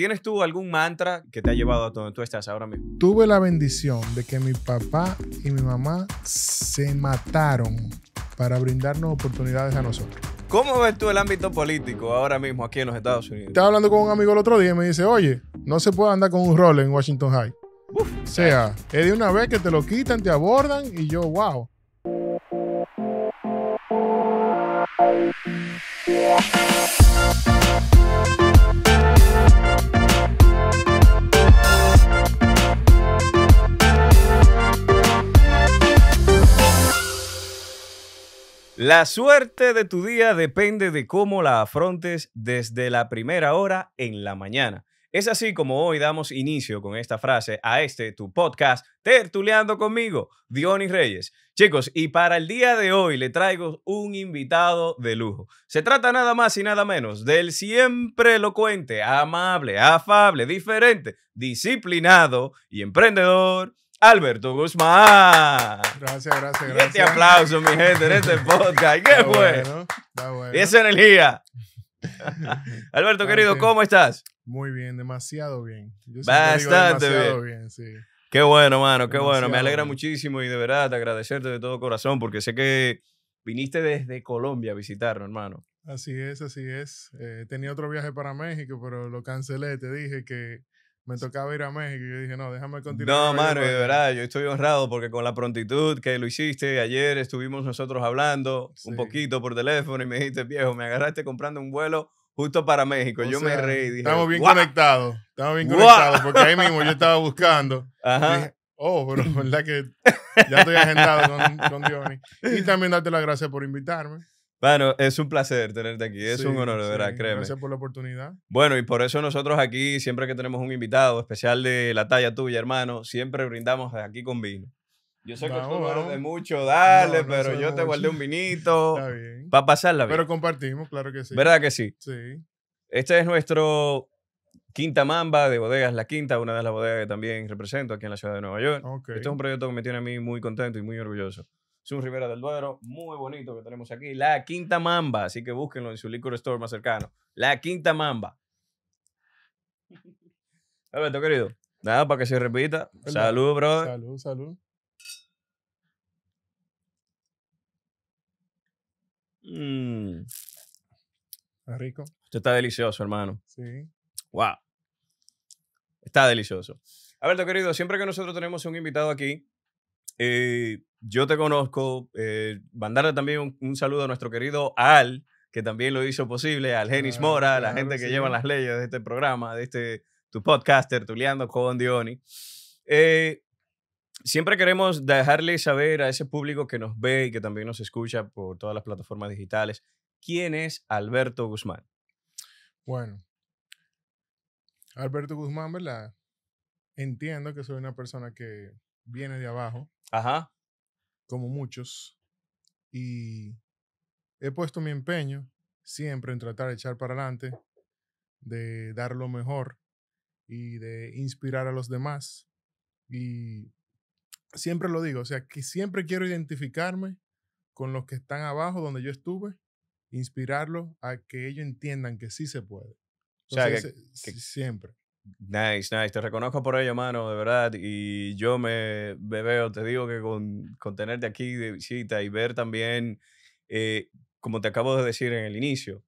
¿Tienes tú algún mantra que te ha llevado a donde tú estás ahora mismo? Tuve la bendición de que mi papá y mi mamá se mataron para brindarnos oportunidades a nosotros. ¿Cómo ves tú el ámbito político ahora mismo aquí en los Estados Unidos? Estaba hablando con un amigo el otro día y me dice, oye, no se puede andar con un rol en Washington High. o sea, es de una vez que te lo quitan, te abordan y yo, wow. La suerte de tu día depende de cómo la afrontes desde la primera hora en la mañana. Es así como hoy damos inicio con esta frase a este tu podcast Tertuleando conmigo, Dionis Reyes. Chicos, y para el día de hoy le traigo un invitado de lujo. Se trata nada más y nada menos del siempre elocuente, amable, afable, diferente, disciplinado y emprendedor Alberto Guzmán. Gracias, gracias, este gracias. Este aplauso, mi gente, en este podcast. ¿Qué fue? Bueno, bueno. Y esa energía. Alberto, querido, ¿cómo estás? Muy bien, demasiado bien. Bastante bien. Qué bueno, mano, qué bueno. Me alegra muchísimo y de verdad agradecerte de todo corazón porque sé que viniste desde Colombia a visitarnos, hermano. Así es, así es. Eh, tenía otro viaje para México, pero lo cancelé. Te dije que me tocaba ir a México y yo dije, no, déjame continuar. No, mano, de verdad, yo estoy honrado porque con la prontitud que lo hiciste, ayer estuvimos nosotros hablando un poquito por teléfono y me dijiste, viejo, me agarraste comprando un vuelo justo para México. yo me reí. Dije, estamos bien conectados, estamos bien conectados porque ahí mismo yo estaba buscando. Ajá. oh, pero verdad que ya estoy agendado con, con Diony. Y también darte las gracias por invitarme. Bueno, es un placer tenerte aquí, es un honor, de verdad, créeme. Gracias por la oportunidad. Bueno, y por eso nosotros aquí, siempre que tenemos un invitado especial de la talla tuya, hermano, siempre brindamos aquí con vino. Yo sé que tú mucho, dale, pero yo te guardé un vinito. Está bien. Para pasarla bien. Pero compartimos, claro que sí. ¿Verdad que sí? Sí. Este es nuestro Quinta Mamba de Bodegas La Quinta, una de las bodegas que también represento aquí en la ciudad de Nueva York. Este es un proyecto que me tiene a mí muy contento y muy orgulloso un Rivera del Duero, muy bonito que tenemos aquí. La Quinta Mamba, así que búsquenlo en su liquor store más cercano. La Quinta Mamba. Alberto, querido, nada, para que se repita. Salud, brother. Salud, salud. Mmm. Rico. Esto está delicioso, hermano. Sí. Wow. Está delicioso. Alberto, querido, siempre que nosotros tenemos un invitado aquí, eh, yo te conozco. Eh, mandarle también un, saludo a nuestro querido Al, que también lo hizo posible, al Genis ah, Mora, a la gente que lleva las leyes de este programa, de este tu podcaster, Tuliando con Dioni. Eh, siempre queremos dejarle saber a ese público que nos ve y que también nos escucha por todas las plataformas digitales, ¿quién es Alberto Guzmán? Bueno, Alberto Guzmán, ¿verdad? Entiendo que soy una persona que viene de abajo. Ajá. Como muchos. Y he puesto mi empeño siempre en tratar de echar para adelante, de dar lo mejor y de inspirar a los demás. Y siempre lo digo, o sea, que siempre quiero identificarme con los que están abajo donde yo estuve, inspirarlos a que ellos entiendan que sí se puede. o sea, que, siempre. Nice, nice. Te reconozco por ello, mano, de verdad. Y yo me, veo, te digo que con, con, tenerte aquí de visita y ver también, eh, como te acabo de decir en el inicio,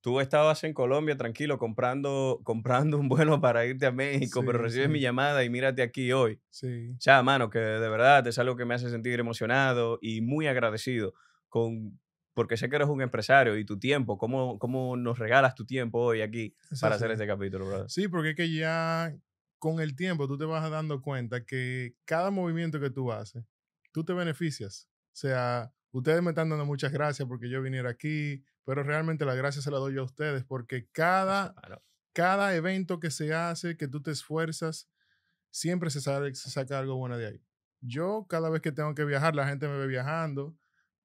tú estabas en Colombia tranquilo comprando, comprando un vuelo para irte a México, pero recibes mi llamada y mírate aquí hoy. Sí. O sea, mano, que de verdad es algo que me hace sentir emocionado y muy agradecido con porque sé que eres un empresario y tu tiempo, ¿cómo, cómo nos regalas tu tiempo hoy aquí para hacer este capítulo, brother? Sí, porque es que ya con el tiempo tú te vas dando cuenta que cada movimiento que tú haces, tú te beneficias. O sea, ustedes me están dando muchas gracias porque yo viniera aquí, pero realmente la gracias se la doy a ustedes porque cada, cada evento que se hace, que tú te esfuerzas, siempre se, sale, se saca algo bueno de ahí. Yo cada vez que tengo que viajar, la gente me ve viajando,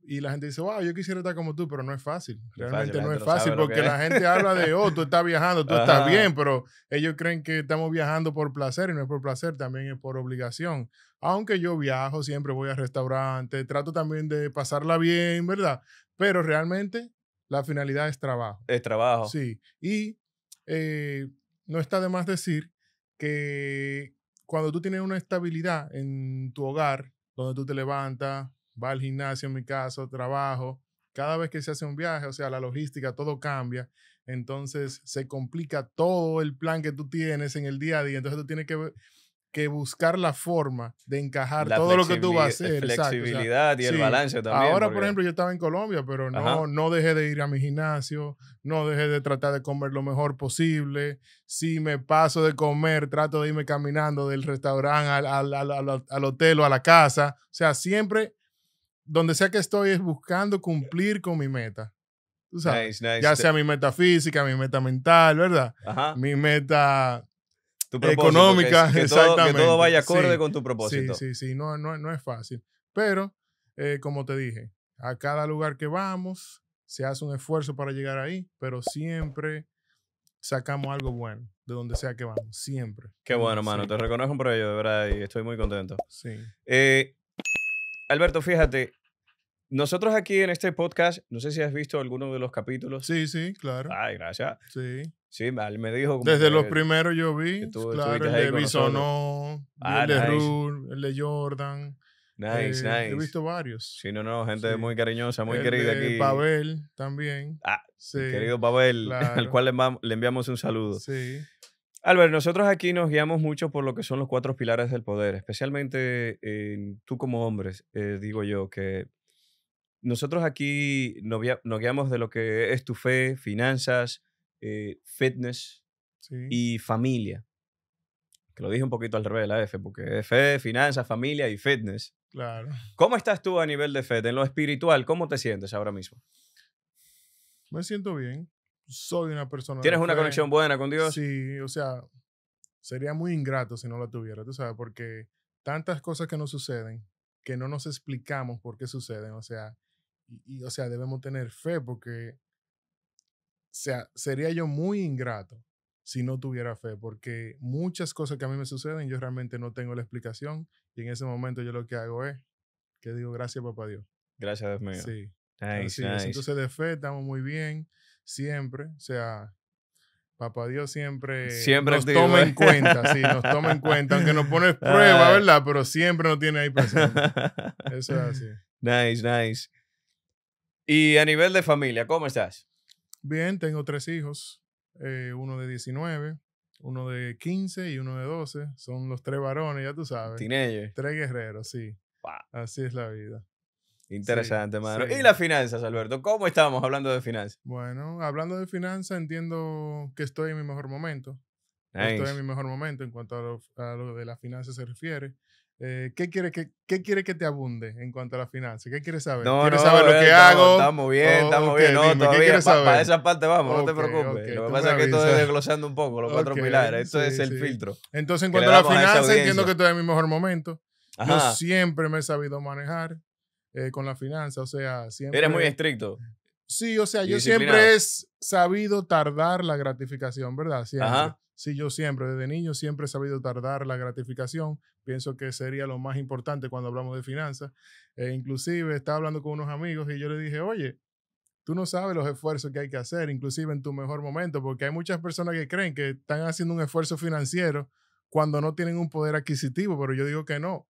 y la gente dice, wow, yo quisiera estar como tú, pero no es fácil. Realmente no es fácil porque la gente habla de, oh, tú estás viajando, tú estás bien, pero ellos creen que estamos viajando por placer y no es por placer, también es por obligación. Aunque yo viajo, siempre voy a restaurantes, trato también de pasarla bien, ¿verdad? Pero realmente la finalidad es trabajo. Es trabajo. Sí. Y eh, no está de más decir que cuando tú tienes una estabilidad en tu hogar, donde tú te levantas, va al gimnasio en mi caso, trabajo. Cada vez que se hace un viaje, o sea, la logística, todo cambia. Entonces se complica todo el plan que tú tienes en el día a día. Entonces tú tienes que, que buscar la forma de encajar todo lo que tú vas a hacer. La flexibilidad y el balance también. Ahora, por ejemplo, yo estaba en Colombia, pero no, no dejé de ir a mi gimnasio, no dejé de tratar de comer lo mejor posible. Si me paso de comer, trato de irme caminando del restaurante al, al, al, al hotel o a la casa. O sea, siempre donde sea que estoy es buscando cumplir con mi meta. sabes, ya sea mi meta física, mi meta mental, ¿verdad? Mi meta económica, que, exactamente. Todo, vaya acorde con tu propósito. Sí, sí, sí, no, no, es fácil. Pero, eh, como te dije, a cada lugar que vamos, se hace un esfuerzo para llegar ahí, pero siempre sacamos algo bueno de donde sea que vamos, siempre. Qué bueno, mano, te reconozco por ello, de verdad, y estoy muy contento. Sí. Eh, Alberto, fíjate, nosotros aquí en este podcast, no sé si has visto alguno de los capítulos. Sí, sí, claro. Ay, gracias. Sí. Sí, me dijo. Desde los primeros yo vi. Tú, claro, ah, el de Bisonó, el de Rur, el de Jordan. Nice, eh, nice. He visto varios. Sí, no, no, gente muy cariñosa, muy querida de aquí. Pavel también. Ah, sí. Querido Pavel, al cual le, enviamos un saludo. Sí. Albert, nosotros aquí nos guiamos mucho por lo que son los cuatro pilares del poder, especialmente tú como hombres, eh, digo yo, que nosotros aquí nos, guiamos de lo que es tu fe, finanzas, eh, fitness y familia. Que lo dije un poquito al revés la F, porque es fe, finanzas, familia y fitness. Claro. ¿Cómo estás tú a nivel de fe? En lo espiritual, ¿cómo te sientes ahora mismo? Me siento bien. Soy una persona. ¿Tienes una conexión buena con Dios? Sí, o sea, sería muy ingrato si no la tuviera, tú sabes, porque tantas cosas que nos suceden que no nos explicamos por qué suceden, o sea, y, o sea, debemos tener fe porque sea, sería yo muy ingrato si no tuviera fe, porque muchas cosas que a mí me suceden, yo realmente no tengo la explicación y en ese momento yo lo que hago es que digo, gracias papá Dios. Gracias Dios mío. Sí. Nice, Entonces, nice. entonces de fe estamos muy bien, siempre, o sea, Papá Dios siempre, nos toma en eh. cuenta, sí, nos toma en cuenta, aunque nos pone prueba, ¿verdad? Pero siempre nos tiene ahí presente. Eso es así. Nice, nice. Y a nivel de familia, ¿cómo estás? Bien, tengo tres hijos, eh, uno de 19, uno de 15 y uno de 12. Son los tres varones, ya tú sabes. ellos. Tres guerreros, sí. Así es la vida. Interesante, ¿Y las finanzas, Alberto? ¿Cómo estamos hablando de finanzas? Bueno, hablando de finanzas, entiendo que estoy en mi mejor momento. Estoy en mi mejor momento en cuanto a lo, a lo de las finanzas se refiere. Eh, ¿qué, quiere que, ¿Qué quiere que te abunde en cuanto a la finanza? ¿Qué quieres saber? No, ¿Quieres saber lo que hago? Estamos bien, estamos bien. No, todavía para esa parte vamos, no te preocupes. lo que pasa es que estoy desglosando un poco los cuatro pilares. Esto es el filtro. Entonces, en cuanto a la finanza, entiendo que estoy en mi mejor momento. Ajá. Yo siempre me he sabido manejar eh, con la finanza, o sea, siempre... Eres muy estricto. Sí, o sea, yo siempre he sabido tardar la gratificación, ¿verdad? Siempre. Ajá. Sí, yo siempre, desde niño, siempre he sabido tardar la gratificación. Pienso que sería lo más importante cuando hablamos de finanzas. Eh, inclusive estaba hablando con unos amigos y yo le dije, oye, tú no sabes los esfuerzos que hay que hacer, inclusive en tu mejor momento, porque hay muchas personas que creen que están haciendo un esfuerzo financiero cuando no tienen un poder adquisitivo, pero yo digo que no,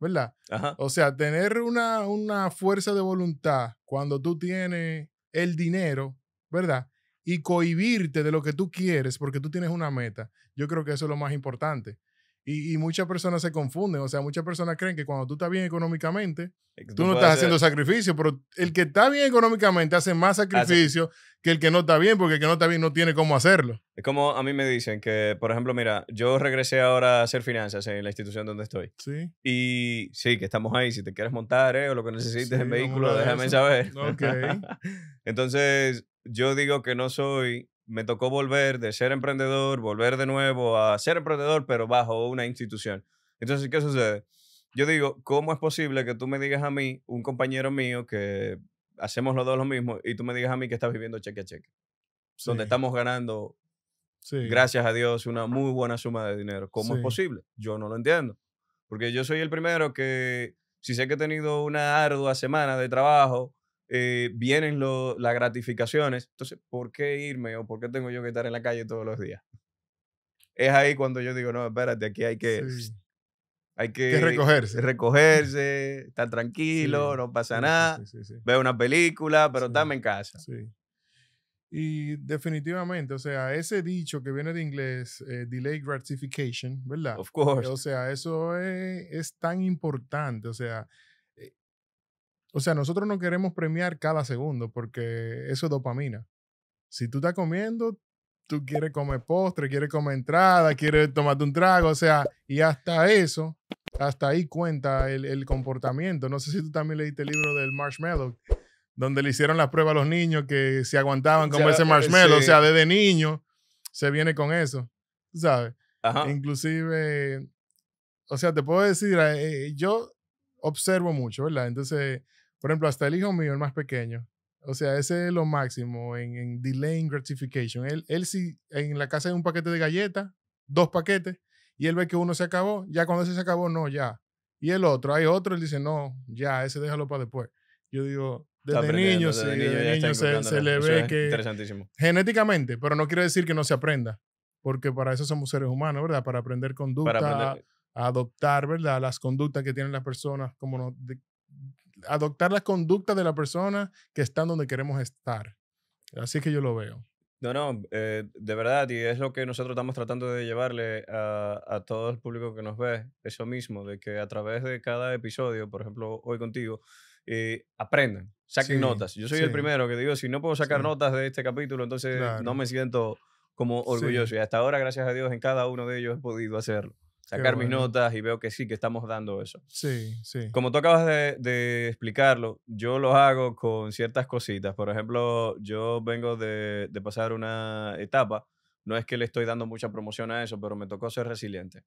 ¿verdad? O sea, tener una, una fuerza de voluntad cuando tú tienes el dinero, ¿verdad? y cohibirte de lo que tú quieres porque tú tienes una meta, yo creo que eso es lo más importante. Y, y muchas personas se confunden, o sea, muchas personas creen que cuando tú estás bien económicamente, tú, no estás haciendo sacrificio, pero el que está bien económicamente hace más sacrificio que el que no está bien, porque el que no está bien no tiene cómo hacerlo. Es como a mí me dicen que, por ejemplo, mira, yo regresé ahora a hacer finanzas en la institución donde estoy. Sí. Y sí, que estamos ahí, si te quieres montar eh, o lo que necesites en vehículo, déjame saber. Ok. Entonces, yo digo que no soy, me tocó volver de ser emprendedor, volver de nuevo a ser emprendedor, pero bajo una institución. Entonces, ¿qué sucede? Yo digo, ¿cómo es posible que tú me digas a mí, un compañero mío, que hacemos los dos lo mismo, y tú me digas a mí que estás viviendo cheque a cheque? Donde estamos ganando, gracias a Dios, una muy buena suma de dinero. ¿Cómo es posible? Yo no lo entiendo. Porque yo soy el primero que, si sé que he tenido una ardua semana de trabajo, eh, vienen lo, las gratificaciones. Entonces, ¿por qué irme o por qué tengo yo que estar en la calle todos los días? Es ahí cuando yo digo, no, espérate, aquí hay que... Hay que, recogerse. Recogerse, estar tranquilo, no pasa nada. ve una película, pero dame en casa. Y definitivamente, o sea, ese dicho que viene de inglés, eh, delay gratification, ¿verdad? O sea, eso es, es tan importante. O sea, o sea, nosotros no queremos premiar cada segundo porque eso es dopamina. Si tú estás comiendo, tú quieres comer postre, quieres comer entrada, quieres tomarte un trago, o sea, y hasta eso, hasta ahí cuenta el, comportamiento. No sé si tú también leíste el libro del marshmallow, donde le hicieron las pruebas a los niños que se aguantaban como ese eh, marshmallow, o sea, desde niño se viene con eso, sabes. Inclusive, o sea, te puedo decir, eh, eh, yo observo mucho, ¿verdad? Entonces por ejemplo, hasta el hijo mío, el más pequeño. O sea, ese es lo máximo en, en delaying gratification. Él, él si en la casa hay un paquete de galletas, dos paquetes, y él ve que uno se acabó, ya cuando ese se acabó, no, ya. Y el otro, hay otro, él dice, no, ya, ese déjalo para después. Yo digo, desde niño, se, le ve que... Genéticamente, pero no quiere decir que no se aprenda, porque para eso somos seres humanos, ¿verdad? Para aprender conducta, para adoptar, ¿verdad? Las conductas que tienen las personas, como nos, adoptar las conductas de la persona que está donde queremos estar. Así que yo lo veo. No, no, eh, de verdad, y es lo que nosotros estamos tratando de llevarle a, todo el público que nos ve, eso mismo, de que a través de cada episodio, por ejemplo, hoy contigo, eh, aprendan, saquen notas. Yo soy el primero que digo, si no puedo sacar notas de este capítulo, entonces no me siento como orgulloso. Y hasta ahora, gracias a Dios, en cada uno de ellos he podido hacerlo sacar mis notas y veo que sí, que estamos dando eso. Sí, sí. Como tú acabas de, explicarlo, yo lo hago con ciertas cositas. Por ejemplo, yo vengo de, de pasar una etapa, no es que le estoy dando mucha promoción a eso, pero me tocó ser resiliente.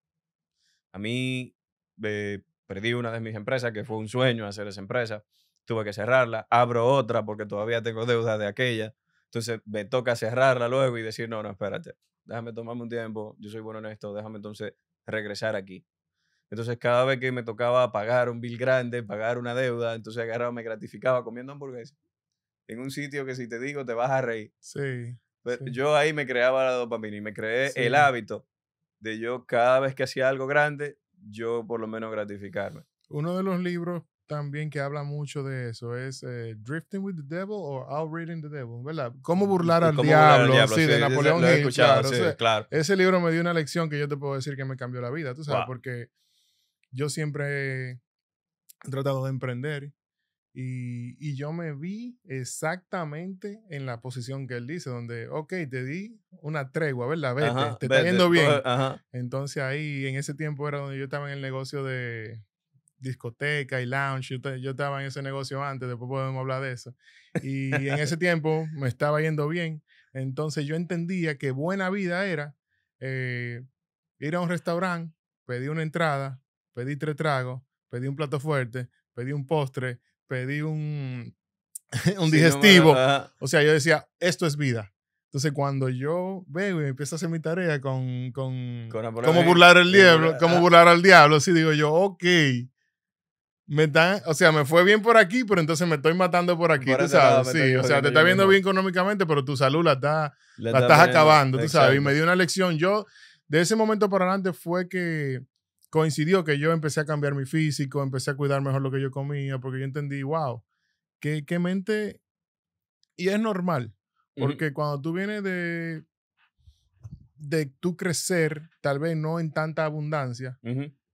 A mí eh, perdí una de mis empresas, que fue un sueño hacer esa empresa, tuve que cerrarla, abro otra porque todavía tengo deuda de aquella. Entonces me toca cerrarla luego y decir, no, no, espérate, déjame tomarme un tiempo, yo soy bueno en esto, déjame entonces regresar aquí. Entonces, cada vez que me tocaba pagar un bill grande, pagar una deuda, entonces agarraba, me gratificaba comiendo hamburguesas. En un sitio que si te digo, te vas a reír. Sí. Pero pues, Yo ahí me creaba la dopamina y me creé el hábito de yo cada vez que hacía algo grande, yo por lo menos gratificarme. Uno de los libros también que habla mucho de eso es eh, Drifting with the Devil o Outreading the Devil, ¿verdad? ¿Cómo mm, burlar al, diablo? Sí, de Napoleón sí, claro, Ese libro me dio una lección que yo te puedo decir que me cambió la vida, tú sabes, porque yo siempre he tratado de emprender y, y, yo me vi exactamente en la posición que él dice, donde, ok, te di una tregua, ¿verdad? Vete, te entiendo bien. Entonces ahí, en ese tiempo era donde yo estaba en el negocio de discoteca y lounge. Yo, estaba en ese negocio antes, después podemos hablar de eso. Y en ese tiempo me estaba yendo bien. Entonces yo entendía que buena vida era eh, ir a un restaurante, pedir una entrada, pedir tres tragos, pedir un plato fuerte, pedir un postre, pedir un, un digestivo. o sea, yo decía, esto es vida. Entonces, cuando yo veo y empiezo a hacer mi tarea con, con, cómo burlar al diablo, cómo burlar al diablo, así digo yo, ok, me o sea, me fue bien por aquí, pero entonces me estoy matando por aquí, sí, o sea, te está viendo bien económicamente, pero tu salud la, la, estás acabando, tú sabes. Y me dio una lección. Yo, de ese momento para adelante fue que coincidió que yo empecé a cambiar mi físico, empecé a cuidar mejor lo que yo comía, porque yo entendí, wow, qué, mente. Y es normal, porque cuando tú vienes de, de crecer, tal vez no en tanta abundancia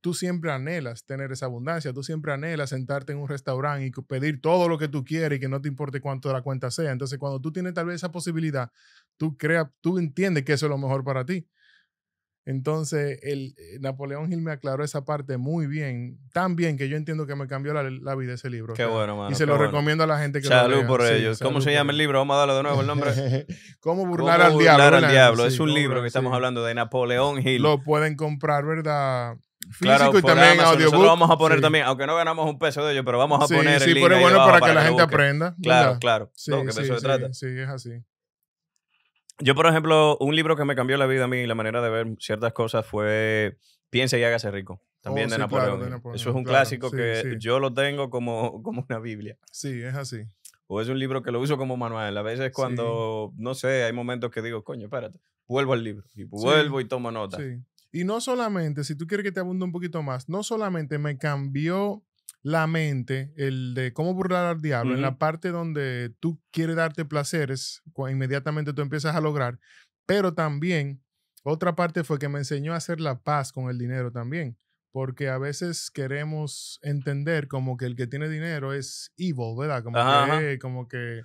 tú siempre anhelas tener esa abundancia, tú siempre anhelas sentarte en un restaurante y pedir todo lo que tú quieres y que no te importe cuánto la cuenta sea. Entonces, cuando tú tienes tal vez esa posibilidad, tú creas, tú entiendes que eso es lo mejor para ti. Entonces, el, eh, Napoleón Gil me aclaró esa parte muy bien, tan bien que yo entiendo que me cambió la, vida ese libro. Qué bueno, Y se lo recomiendo a la gente que lo lo Salud por ellos. ¿Cómo se llama el libro? Vamos a darle de nuevo el nombre. ¿Cómo burlar ¿Cómo burlar Al diablo. es un libro que estamos hablando de Napoleón Hill. Lo pueden comprar, ¿verdad? físico y también Amazon, audiobook. lo vamos a poner también, aunque no ganamos un peso de ello, pero vamos a poner sí, el libro Sí, bueno para, que la gente aprenda. Claro, claro. Sí, trata. sí, es así. Yo, por ejemplo, un libro que me cambió la vida a mí y la manera de ver ciertas cosas fue Piensa y hágase rico. También oh, de, Napoleón. Eso es un clásico que yo lo tengo como, como una Biblia. Sí, es así o es un libro que lo uso como manual. A veces cuando, no sé, hay momentos que digo, coño, espérate, vuelvo al libro y vuelvo y tomo nota. Sí. Y no solamente, si tú quieres que te abunde un poquito más, no solamente me cambió la mente, el de cómo burlar al diablo, en la parte donde tú quieres darte placeres, inmediatamente tú empiezas a lograr, pero también otra parte fue que me enseñó a hacer la paz con el dinero también, porque a veces queremos entender como que el que tiene dinero es evil, ¿verdad? Como que... Como que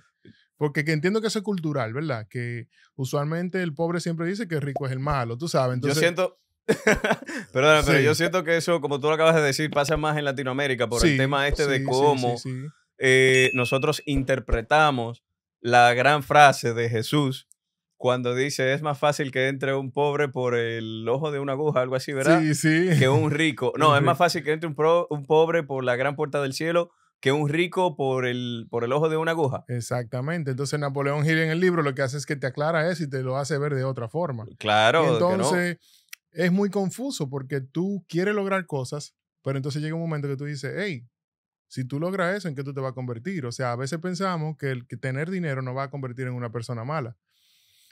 porque que entiendo que eso es cultural, ¿verdad? Que usualmente el pobre siempre dice que rico es el malo, tú sabes. Entonces, yo siento, Perdón, pero yo siento que eso, como tú lo acabas de decir, pasa más en Latinoamérica por el tema este de cómo eh, nosotros interpretamos la gran frase de Jesús cuando dice es más fácil que entre un pobre por el ojo de una aguja, algo así, ¿verdad? Sí, sí. Que un rico. No, es más fácil que entre un, pobre por la gran puerta del cielo que un rico por el, por el ojo de una aguja. Exactamente. Entonces Napoleón Hill en el libro lo que hace es que te aclara eso y te lo hace ver de otra forma. Claro. entonces es muy confuso porque tú quieres lograr cosas, pero entonces llega un momento que tú dices, hey, si tú logras eso, ¿en qué tú te vas a convertir? O sea, a veces pensamos que el tener dinero no va a convertir en una persona mala.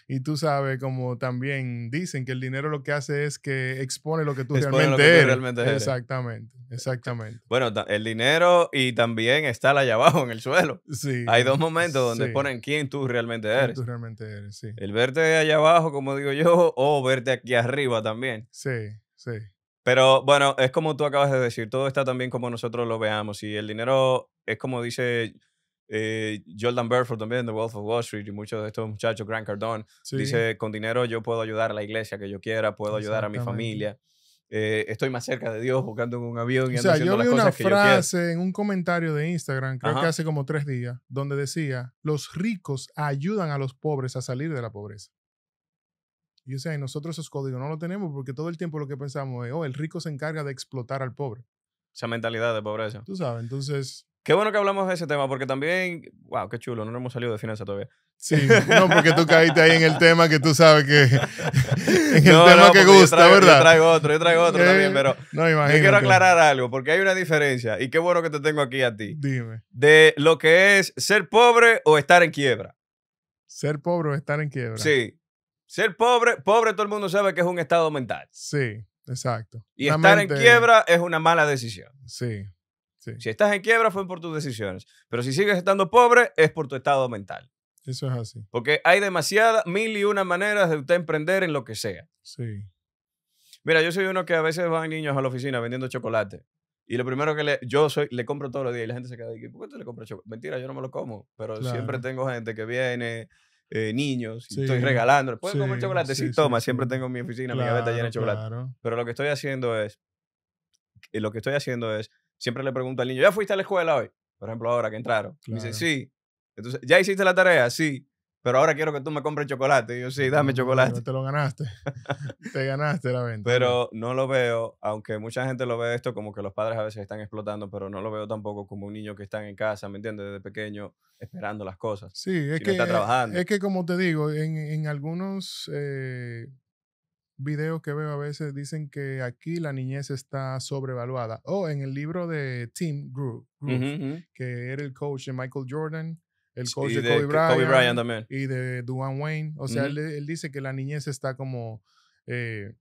Y tú sabes, como también dicen, que el dinero lo que hace es que expone lo que tú, realmente, eres. Exactamente, exactamente. Bueno, el dinero y también está allá abajo en el suelo. Sí. Hay dos momentos donde ponen quién tú realmente eres. tú realmente eres, sí. El verte allá abajo, como digo yo, o verte aquí arriba también. Sí, sí. Pero bueno, es como tú acabas de decir, todo está también como nosotros lo veamos. Y el dinero es como dice eh, Jordan Burford también, The Wolf of Wall Street, y muchos de estos muchachos, Grant Cardone, dice, con dinero yo puedo ayudar a la iglesia que yo quiera, puedo ayudar a mi familia. Eh, estoy más cerca de Dios buscando en un avión y o sea, yo vi una frase en un comentario de Instagram, creo que hace como tres días, donde decía, los ricos ayudan a los pobres a salir de la pobreza. Y o sea, nosotros esos códigos no lo tenemos porque todo el tiempo lo que pensamos es, oh, el rico se encarga de explotar al pobre. Esa mentalidad de pobreza. Tú sabes, entonces Qué bueno que hablamos de ese tema, porque también, wow, qué chulo, no hemos salido de finanzas todavía. Sí, no, porque tú caíste ahí en el tema que tú sabes que. en el tema que gusta, ¿verdad? Yo traigo otro, yo traigo otro eh, también, pero. No, quiero aclarar algo, porque hay una diferencia, y qué bueno que te tengo aquí a ti. Dime. De lo que es ser pobre o estar en quiebra. Ser pobre o estar en quiebra. Sí. Ser pobre, pobre todo el mundo sabe que es un estado mental. Sí, exacto. Y estar en quiebra es una mala decisión. Sí. Si estás en quiebra fue por tus decisiones, pero si sigues estando pobre es por tu estado mental. Eso es así. Porque hay demasiadas, mil y una maneras de usted emprender en lo que sea. Sí. Mira, yo soy uno que a veces van niños a la oficina vendiendo chocolate. Y lo primero que le, yo soy, le compro todos los días y la gente se queda de ¿por qué tú le compras chocolate? Mentira, yo no me lo como, pero siempre tengo gente que viene, eh, niños, estoy regalando. ¿Puedes comer chocolate? Sí, toma, siempre tengo en mi oficina, mi gaveta llena de chocolate. Pero lo que estoy haciendo es, eh, lo que estoy haciendo es siempre le pregunto al niño, ¿ya fuiste a la escuela hoy? Por ejemplo, ahora que entraron. Me dice, sí. Entonces, ¿ya hiciste la tarea? Sí. Pero ahora quiero que tú me compres chocolate. Y yo, sí, dame chocolate. te lo ganaste. te ganaste la venta. Pero no lo veo, aunque mucha gente lo ve esto como que los padres a veces están explotando, pero no lo veo tampoco como un niño que está en casa, ¿me entiendes? Desde pequeño esperando las cosas. Sí, es que. está trabajando. Es que, como te digo, en, en algunos. Eh, videos que veo a veces dicen que aquí la niñez está sobrevaluada. O en el libro de Tim Groove, que era el coach de Michael Jordan, el coach de, Kobe, Bryant, también. y de Duane Wayne. O sea, él, dice que la niñez está como eh,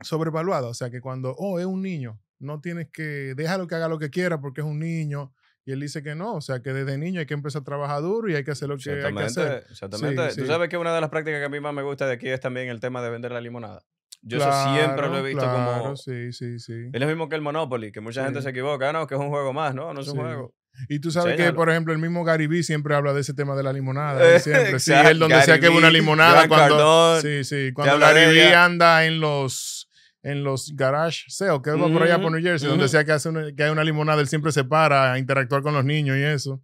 sobrevaluada. O sea, que cuando, oh, es un niño, no tienes que, déjalo que haga lo que quiera porque es un niño. Y él dice que no, o sea, que desde niño hay que empezar a trabajar duro y hay que hacer lo que hay que hacer. Exactamente. Tú sabes que una de las prácticas que a mí más me gusta de aquí es también el tema de vender la limonada. Yo eso siempre lo he visto como... sí, sí, sí. Es lo mismo que el Monopoly, que mucha gente se equivoca, ah, no, que es un juego más, no, no es un juego. Y tú sabes que, por ejemplo, el mismo Garibí siempre habla de ese tema de la limonada. siempre. Sí, él donde sea que una limonada. cuando, sí, sí. Cuando Garibí anda en los en los garage o que es va por allá por New Jersey, donde decía que, hace que hay una limonada, él siempre se para a interactuar con los niños y eso.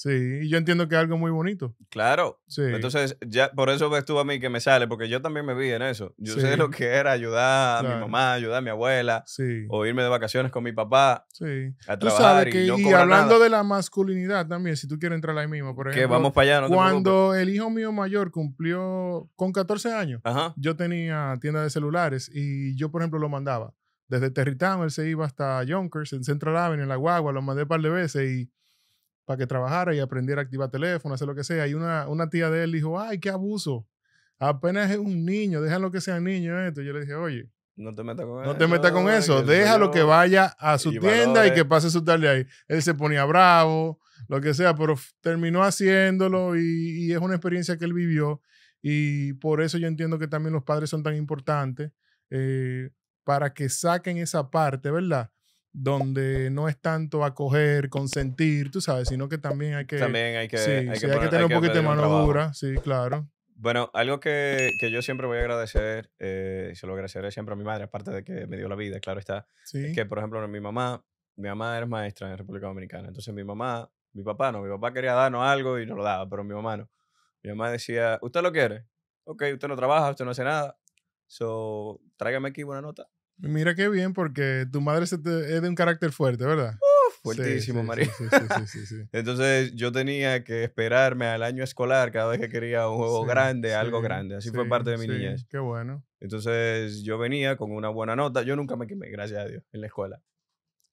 Sí, y yo entiendo que es algo muy bonito. Claro. Sí. Entonces, ya por eso ves tú a mí que me sale, porque yo también me vi en eso. Yo sé lo que era ayudar a mi mamá, ayudar a mi abuela, sí. o irme de vacaciones con mi papá. Sí. A trabajar tú sabes que, y, hablando de la masculinidad también, si tú quieres entrar ahí mismo, por ejemplo. Que vamos para allá, no Cuando el hijo mío mayor cumplió con 14 años, yo tenía tienda de celulares y yo, por ejemplo, lo mandaba. Desde Territán, él se iba hasta Yonkers, en Central Avenue, en La Guagua, lo mandé un par de veces y para que trabajara y aprendiera a activar teléfono, hacer lo que sea. Y una, una tía de él dijo, ay, qué abuso. Apenas es un niño, déjalo que sea niño esto. Yo le dije, oye, no te metas con, no te meta con eso. deja Déjalo que vaya a su tienda y que pase su tarde ahí. Él se ponía bravo, lo que sea, pero terminó haciéndolo y, es una experiencia que él vivió. Y por eso yo entiendo que también los padres son tan importantes eh, para que saquen esa parte, ¿verdad? donde no es tanto acoger, consentir, tú sabes, sino que también hay que... También hay que... Sí, hay, que, tener un poquito de mano dura, sí, claro. Bueno, algo que, yo siempre voy a agradecer, eh, se lo agradeceré siempre a mi madre, aparte de que me dio la vida, claro está, que, por ejemplo, mi mamá, mi mamá era maestra en República Dominicana, entonces mi mamá, mi papá no, mi papá quería darnos algo y no lo daba, pero mi mamá no. Mi mamá decía, ¿usted lo quiere? Ok, usted no trabaja, usted no hace nada, so, tráigame aquí una nota Mira qué bien, porque tu madre es de un carácter fuerte, ¿verdad? fuertísimo, María. Sí, sí, Entonces yo tenía que esperarme al año escolar cada vez que quería un juego grande, algo grande. Así fue parte de mi niñez. Qué bueno. Entonces yo venía con una buena nota. Yo nunca me quemé, gracias a Dios, en la escuela.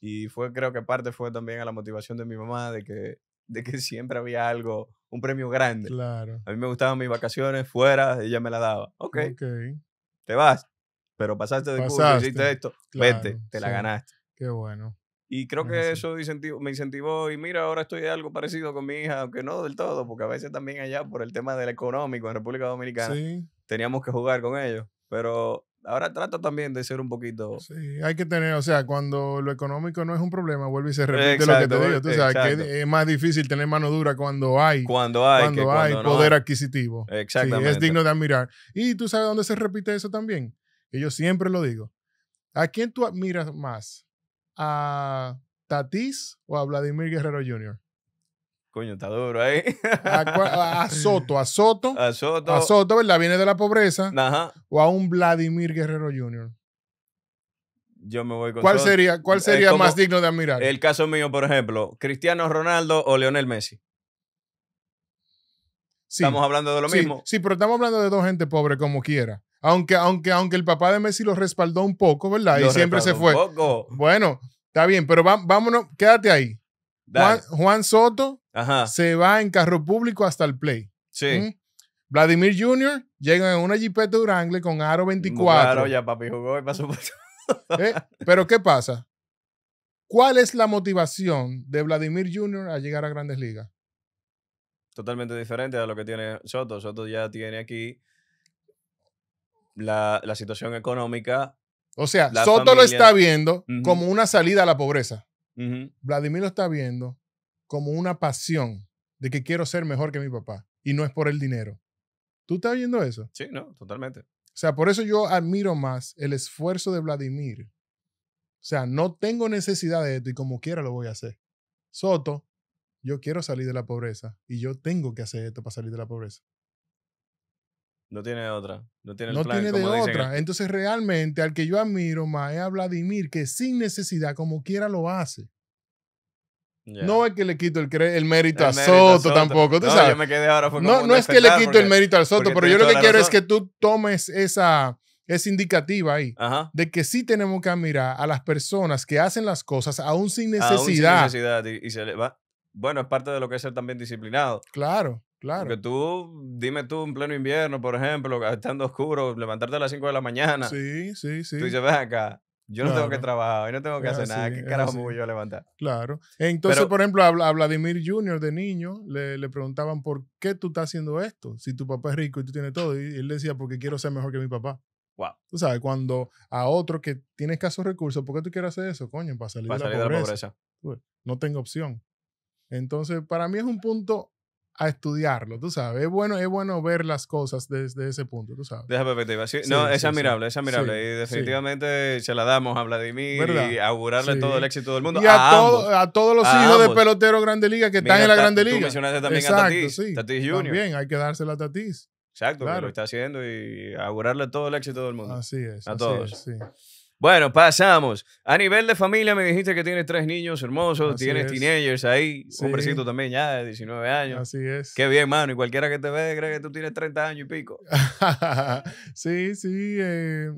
Y fue, creo que parte fue también a la motivación de mi mamá de que, de que siempre había algo, un premio grande. Claro. A mí me gustaban mis vacaciones fuera, ella me la daba. Ok. okay. Te vas, pero pasaste de curso, hiciste esto, vete, te la ganaste. Qué bueno. Y creo que eso me incentivó y mira, ahora estoy algo parecido con mi hija, aunque no del todo, porque a veces también allá por el tema del económico en República Dominicana teníamos que jugar con ellos, pero ahora trato también de ser un poquito... Sí, hay que tener, o sea, cuando lo económico no es un problema, vuelve y se repite lo que te digo, eh, tú sabes, que es más difícil tener mano dura cuando hay, cuando hay, que poder adquisitivo. Exactamente. es digno de admirar. Y tú sabes dónde se repite eso también yo siempre lo digo. ¿A quién tú admiras más? ¿A Tatís o a Vladimir Guerrero Jr.? Coño, está duro ahí. a, Soto, a Soto. A Soto. A Soto, ¿verdad? Viene de la pobreza. Ajá. O a un Vladimir Guerrero Jr. Yo me voy con ¿Cuál Soto. sería, cuál sería más digno de admirar? El caso mío, por ejemplo, Cristiano Ronaldo o Lionel Messi. estamos hablando de lo mismo. Sí, pero estamos hablando de dos gente pobre como quiera. Aunque, aunque, el papá de Messi lo respaldó un poco, ¿verdad? y siempre se fue. Bueno, está bien, pero vámonos, quédate ahí. Juan, Soto se va en carro público hasta el play. Sí. ¿Mm? Vladimir Jr. llega en una jipeta Durangle con aro 24. Claro, ya papi jugó y pasó por eh, Pero ¿qué pasa? ¿Cuál es la motivación de Vladimir Jr. a llegar a Grandes Ligas? Totalmente diferente a lo que tiene Soto. Soto ya tiene aquí la, situación económica. O sea, Soto lo está viendo como una salida a la pobreza. Vladimir lo está viendo como una pasión de que quiero ser mejor que mi papá y no es por el dinero. ¿Tú estás viendo eso? Sí, no, totalmente. O sea, por eso yo admiro más el esfuerzo de Vladimir. O sea, no tengo necesidad de esto y como quiera lo voy a hacer. Soto, yo quiero salir de la pobreza y yo tengo que hacer esto para salir de la pobreza. No tiene otra. No tiene, de otra. Entonces, realmente, al que yo admiro más es a Vladimir, que sin necesidad, como quiera, lo hace. No es que le quito el, mérito, a Soto, tampoco. no, sabes? no, es que le quito el mérito al Soto, pero yo lo que quiero es que tú tomes esa, es indicativa ahí de que sí tenemos que admirar a las personas que hacen las cosas aún sin necesidad. sin necesidad y se le va. Bueno, es parte de lo que es ser también disciplinado. Claro. Claro. Porque tú, dime tú, en pleno invierno, por ejemplo, ah, estando oscuro, levantarte a las 5 de la mañana. Sí, sí, sí. Tú dices, ven acá, yo no tengo que trabajar, yo no tengo que hacer nada, ¿qué carajo me voy yo a levantar? Claro. Entonces, por ejemplo, a, Vladimir Jr. de niño le, preguntaban, ¿por qué tú estás haciendo esto? Si tu papá es rico y tú tienes todo. Y él decía, porque quiero ser mejor que mi papá. Wow. Tú sabes, cuando a otro que tiene escasos recursos, ¿por qué tú quieres hacer eso, coño? Para salir, de, la salir de, la pobreza. No tengo opción. Entonces, para mí es un punto a estudiarlo, tú sabes. Es bueno, es bueno ver las cosas desde ese punto, tú sabes. esa perspectiva. Sí, no, es admirable, es admirable. y definitivamente se la damos a Vladimir y augurarle todo el éxito del mundo. Y a, a todos los hijos de pelotero Grande Liga que están en la Grande Liga. Tú también a Tatis, Junior. También hay que dársela a Tatis. Exacto, que lo está haciendo y augurarle todo el éxito del mundo. Así es. A todos. Bueno, pasamos. A nivel de familia, me dijiste que tienes tres niños hermosos, tienes teenagers ahí, un hombrecito también ya de 19 años. Así es. Qué bien, mano. Y cualquiera que te ve cree que tú tienes 30 años y pico. sí, sí. Eh,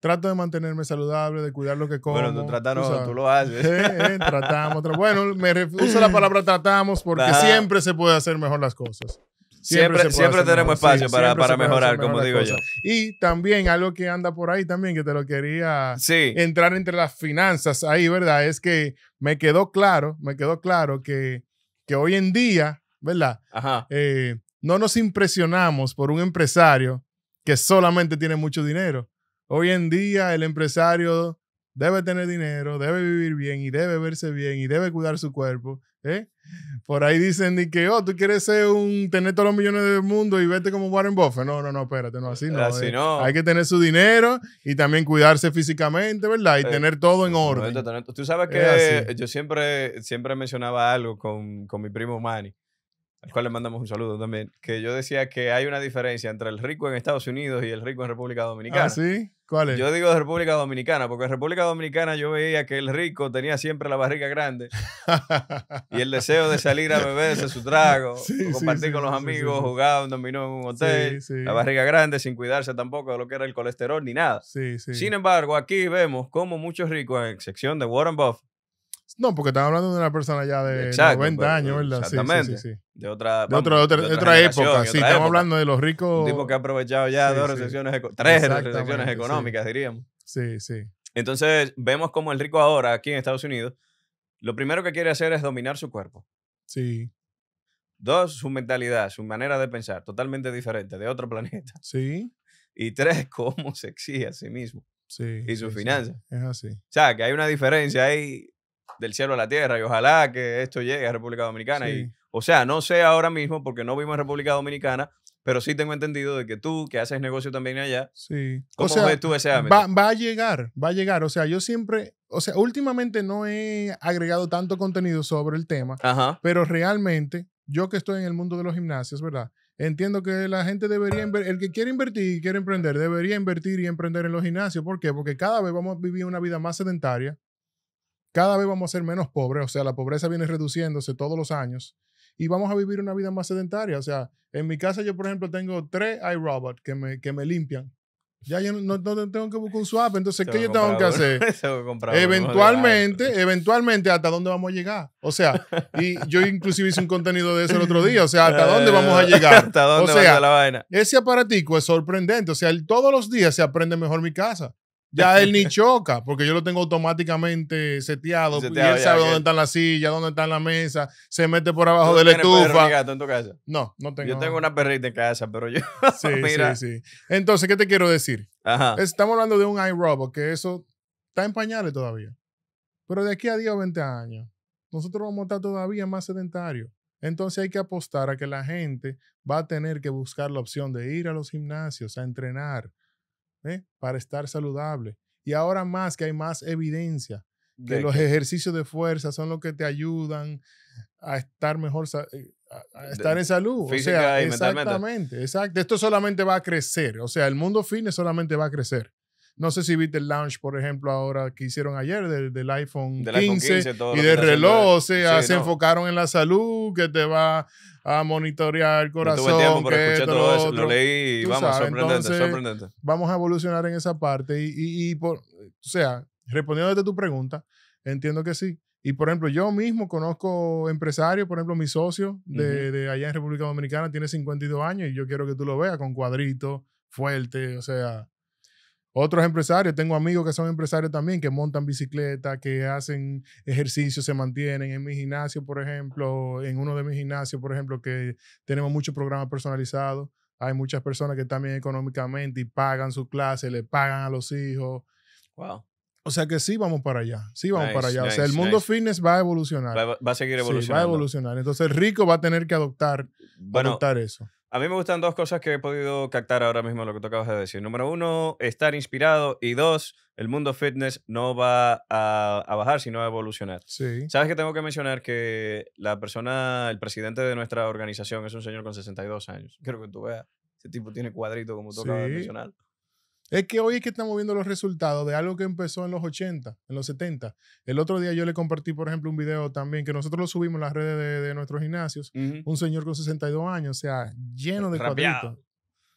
trato de mantenerme saludable, de cuidar lo que como. Bueno, tú tratamos, tú, lo haces. Eh, eh, tratamos. bueno, me refuso la palabra tratamos porque siempre se puede hacer mejor las cosas. Siempre, tenemos espacio para, mejorar, como digo yo. Y también algo que anda por ahí también, que te lo quería entrar entre las finanzas ahí, ¿verdad? Es que me quedó claro, me quedó claro que, que hoy en día, ¿verdad? Ajá. Eh, no nos impresionamos por un empresario que solamente tiene mucho dinero. Hoy en día el empresario debe tener dinero, debe vivir bien y debe verse bien y debe cuidar su cuerpo. ¿eh? Por ahí dicen que, oh, tú quieres ser un, tener todos los millones del mundo y vete como Warren Buffett. No, no, no, espérate, no, así eh. no. Hay que tener su dinero y también cuidarse físicamente, ¿verdad? Y eh, tener todo en orden. Tú sabes que yo siempre, siempre mencionaba algo con, con mi primo Manny al cual le mandamos un saludo también, que yo decía que hay una diferencia entre el rico en Estados Unidos y el rico en República ah, Dominicana. ¿Ah, sí? ¿Cuál es? Yo digo de República Dominicana, porque en República Dominicana yo veía que el rico tenía siempre la barriga grande y el deseo de salir a beberse su trago, compartir con los amigos, jugar dominó en un hotel, la barriga grande sin cuidarse tampoco de lo que era el colesterol ni nada. Sin embargo, aquí vemos como muchos ricos, en excepción de Warren Buffett, no, porque estamos hablando de una persona ya de 90 pues, años, ¿verdad? Exactamente. Sí, sí, De otra, otra, época. sí, estamos hablando de los ricos. Un tipo que ha aprovechado ya dos recesiones, tres recesiones económicas, diríamos. Sí, sí. Entonces, vemos cómo el rico ahora, aquí en Estados Unidos, lo primero que quiere hacer es dominar su cuerpo. Sí. Dos, su mentalidad, su manera de pensar, totalmente diferente, de otro planeta. Sí. Y tres, cómo se exige a sí mismo. Sí. Y sus finanzas. Es así. O sea, que hay una diferencia ahí del cielo a la tierra y ojalá que esto llegue a República Dominicana. Y, o sea, no sé ahora mismo porque no vimos en República Dominicana, pero sí tengo entendido de que tú, que haces negocio también allá, sí. ¿cómo tú ese Va, a llegar, va a llegar. O sea, yo siempre, o sea, últimamente no he agregado tanto contenido sobre el tema, pero realmente yo que estoy en el mundo de los gimnasios, ¿verdad? Entiendo que la gente debería, el que quiere invertir y quiere emprender, debería invertir y emprender en los gimnasios. ¿Por qué? Porque cada vez vamos a vivir una vida más sedentaria cada vez vamos a ser menos pobres, o sea, la pobreza viene reduciéndose todos los años y vamos a vivir una vida más sedentaria. O sea, en mi casa yo, por ejemplo, tengo tres iRobot que me, que me limpian. Ya yo no, tengo que buscar un swap, entonces, ¿qué yo tengo que hacer? eventualmente, eventualmente, ¿hasta dónde vamos a llegar? O sea, y yo inclusive hice un contenido de eso el otro día, o sea, ¿hasta dónde vamos a llegar? ¿Hasta dónde o sea, Ese aparatico es sorprendente, o sea, todos los días se aprende mejor mi casa ya él ni choca, porque yo lo tengo automáticamente seteado. seteado y él sabe dónde está las silla, dónde está la mesa, se mete por abajo de la estufa. No, no tengo. Yo tengo una perrita en casa, pero yo. Sí, sí, sí. Entonces, ¿qué te quiero decir? Estamos hablando de un iRobot, que eso está en pañales todavía. Pero de aquí a 10 o 20 años, nosotros vamos a estar todavía más sedentarios. Entonces hay que apostar a que la gente va a tener que buscar la opción de ir a los gimnasios a entrenar, ¿eh? para estar saludable. Y ahora más que hay más evidencia que los ejercicios de fuerza son los que te ayudan a estar mejor, eh, a, estar en salud. O sea, exactamente, exacto. Esto solamente va a crecer. O sea, el mundo fitness solamente va a crecer. No sé si viste el launch, por ejemplo, ahora que hicieron ayer del, iPhone, 15, y del reloj. O sea, se enfocaron en la salud, que te va a monitorear el corazón. que todo eso. leí y vamos, Vamos a evolucionar en esa parte. Y, por, o sea, respondiendo a tu pregunta, entiendo que sí. Y por ejemplo, yo mismo conozco empresarios, por ejemplo, mi socio de, de, allá en República Dominicana tiene 52 años y yo quiero que tú lo veas con cuadrito, fuerte, o sea, otros empresarios, tengo amigos que son empresarios también, que montan bicicleta, que hacen ejercicio, se mantienen. En mi gimnasio, por ejemplo, en uno de mis gimnasios, por ejemplo, que tenemos muchos programas personalizados, hay muchas personas que también económicamente y pagan su clase, le pagan a los hijos. Wow. O sea que sí vamos para allá, sí vamos para allá. o sea, el mundo fitness va a evolucionar. Va, a seguir evolucionando. va a evolucionar. Entonces rico va a tener que adoptar, adoptar eso. A mí me gustan dos cosas que he podido captar ahora mismo lo que tú acabas de decir. Número uno, estar inspirado. Y dos, el mundo fitness no va a, bajar, sino a evolucionar. Sí. Sabes que tengo que mencionar que la persona, el presidente de nuestra organización es un señor con 62 años. Creo que tú veas. Este tipo tiene cuadrito como toca de mencionar. Es que hoy es que estamos viendo los resultados de algo que empezó en los 80, en los 70. El otro día yo le compartí, por ejemplo, un video también que nosotros lo subimos en las redes de, nuestros gimnasios. Un señor con 62 años, o sea, lleno de cuadritos.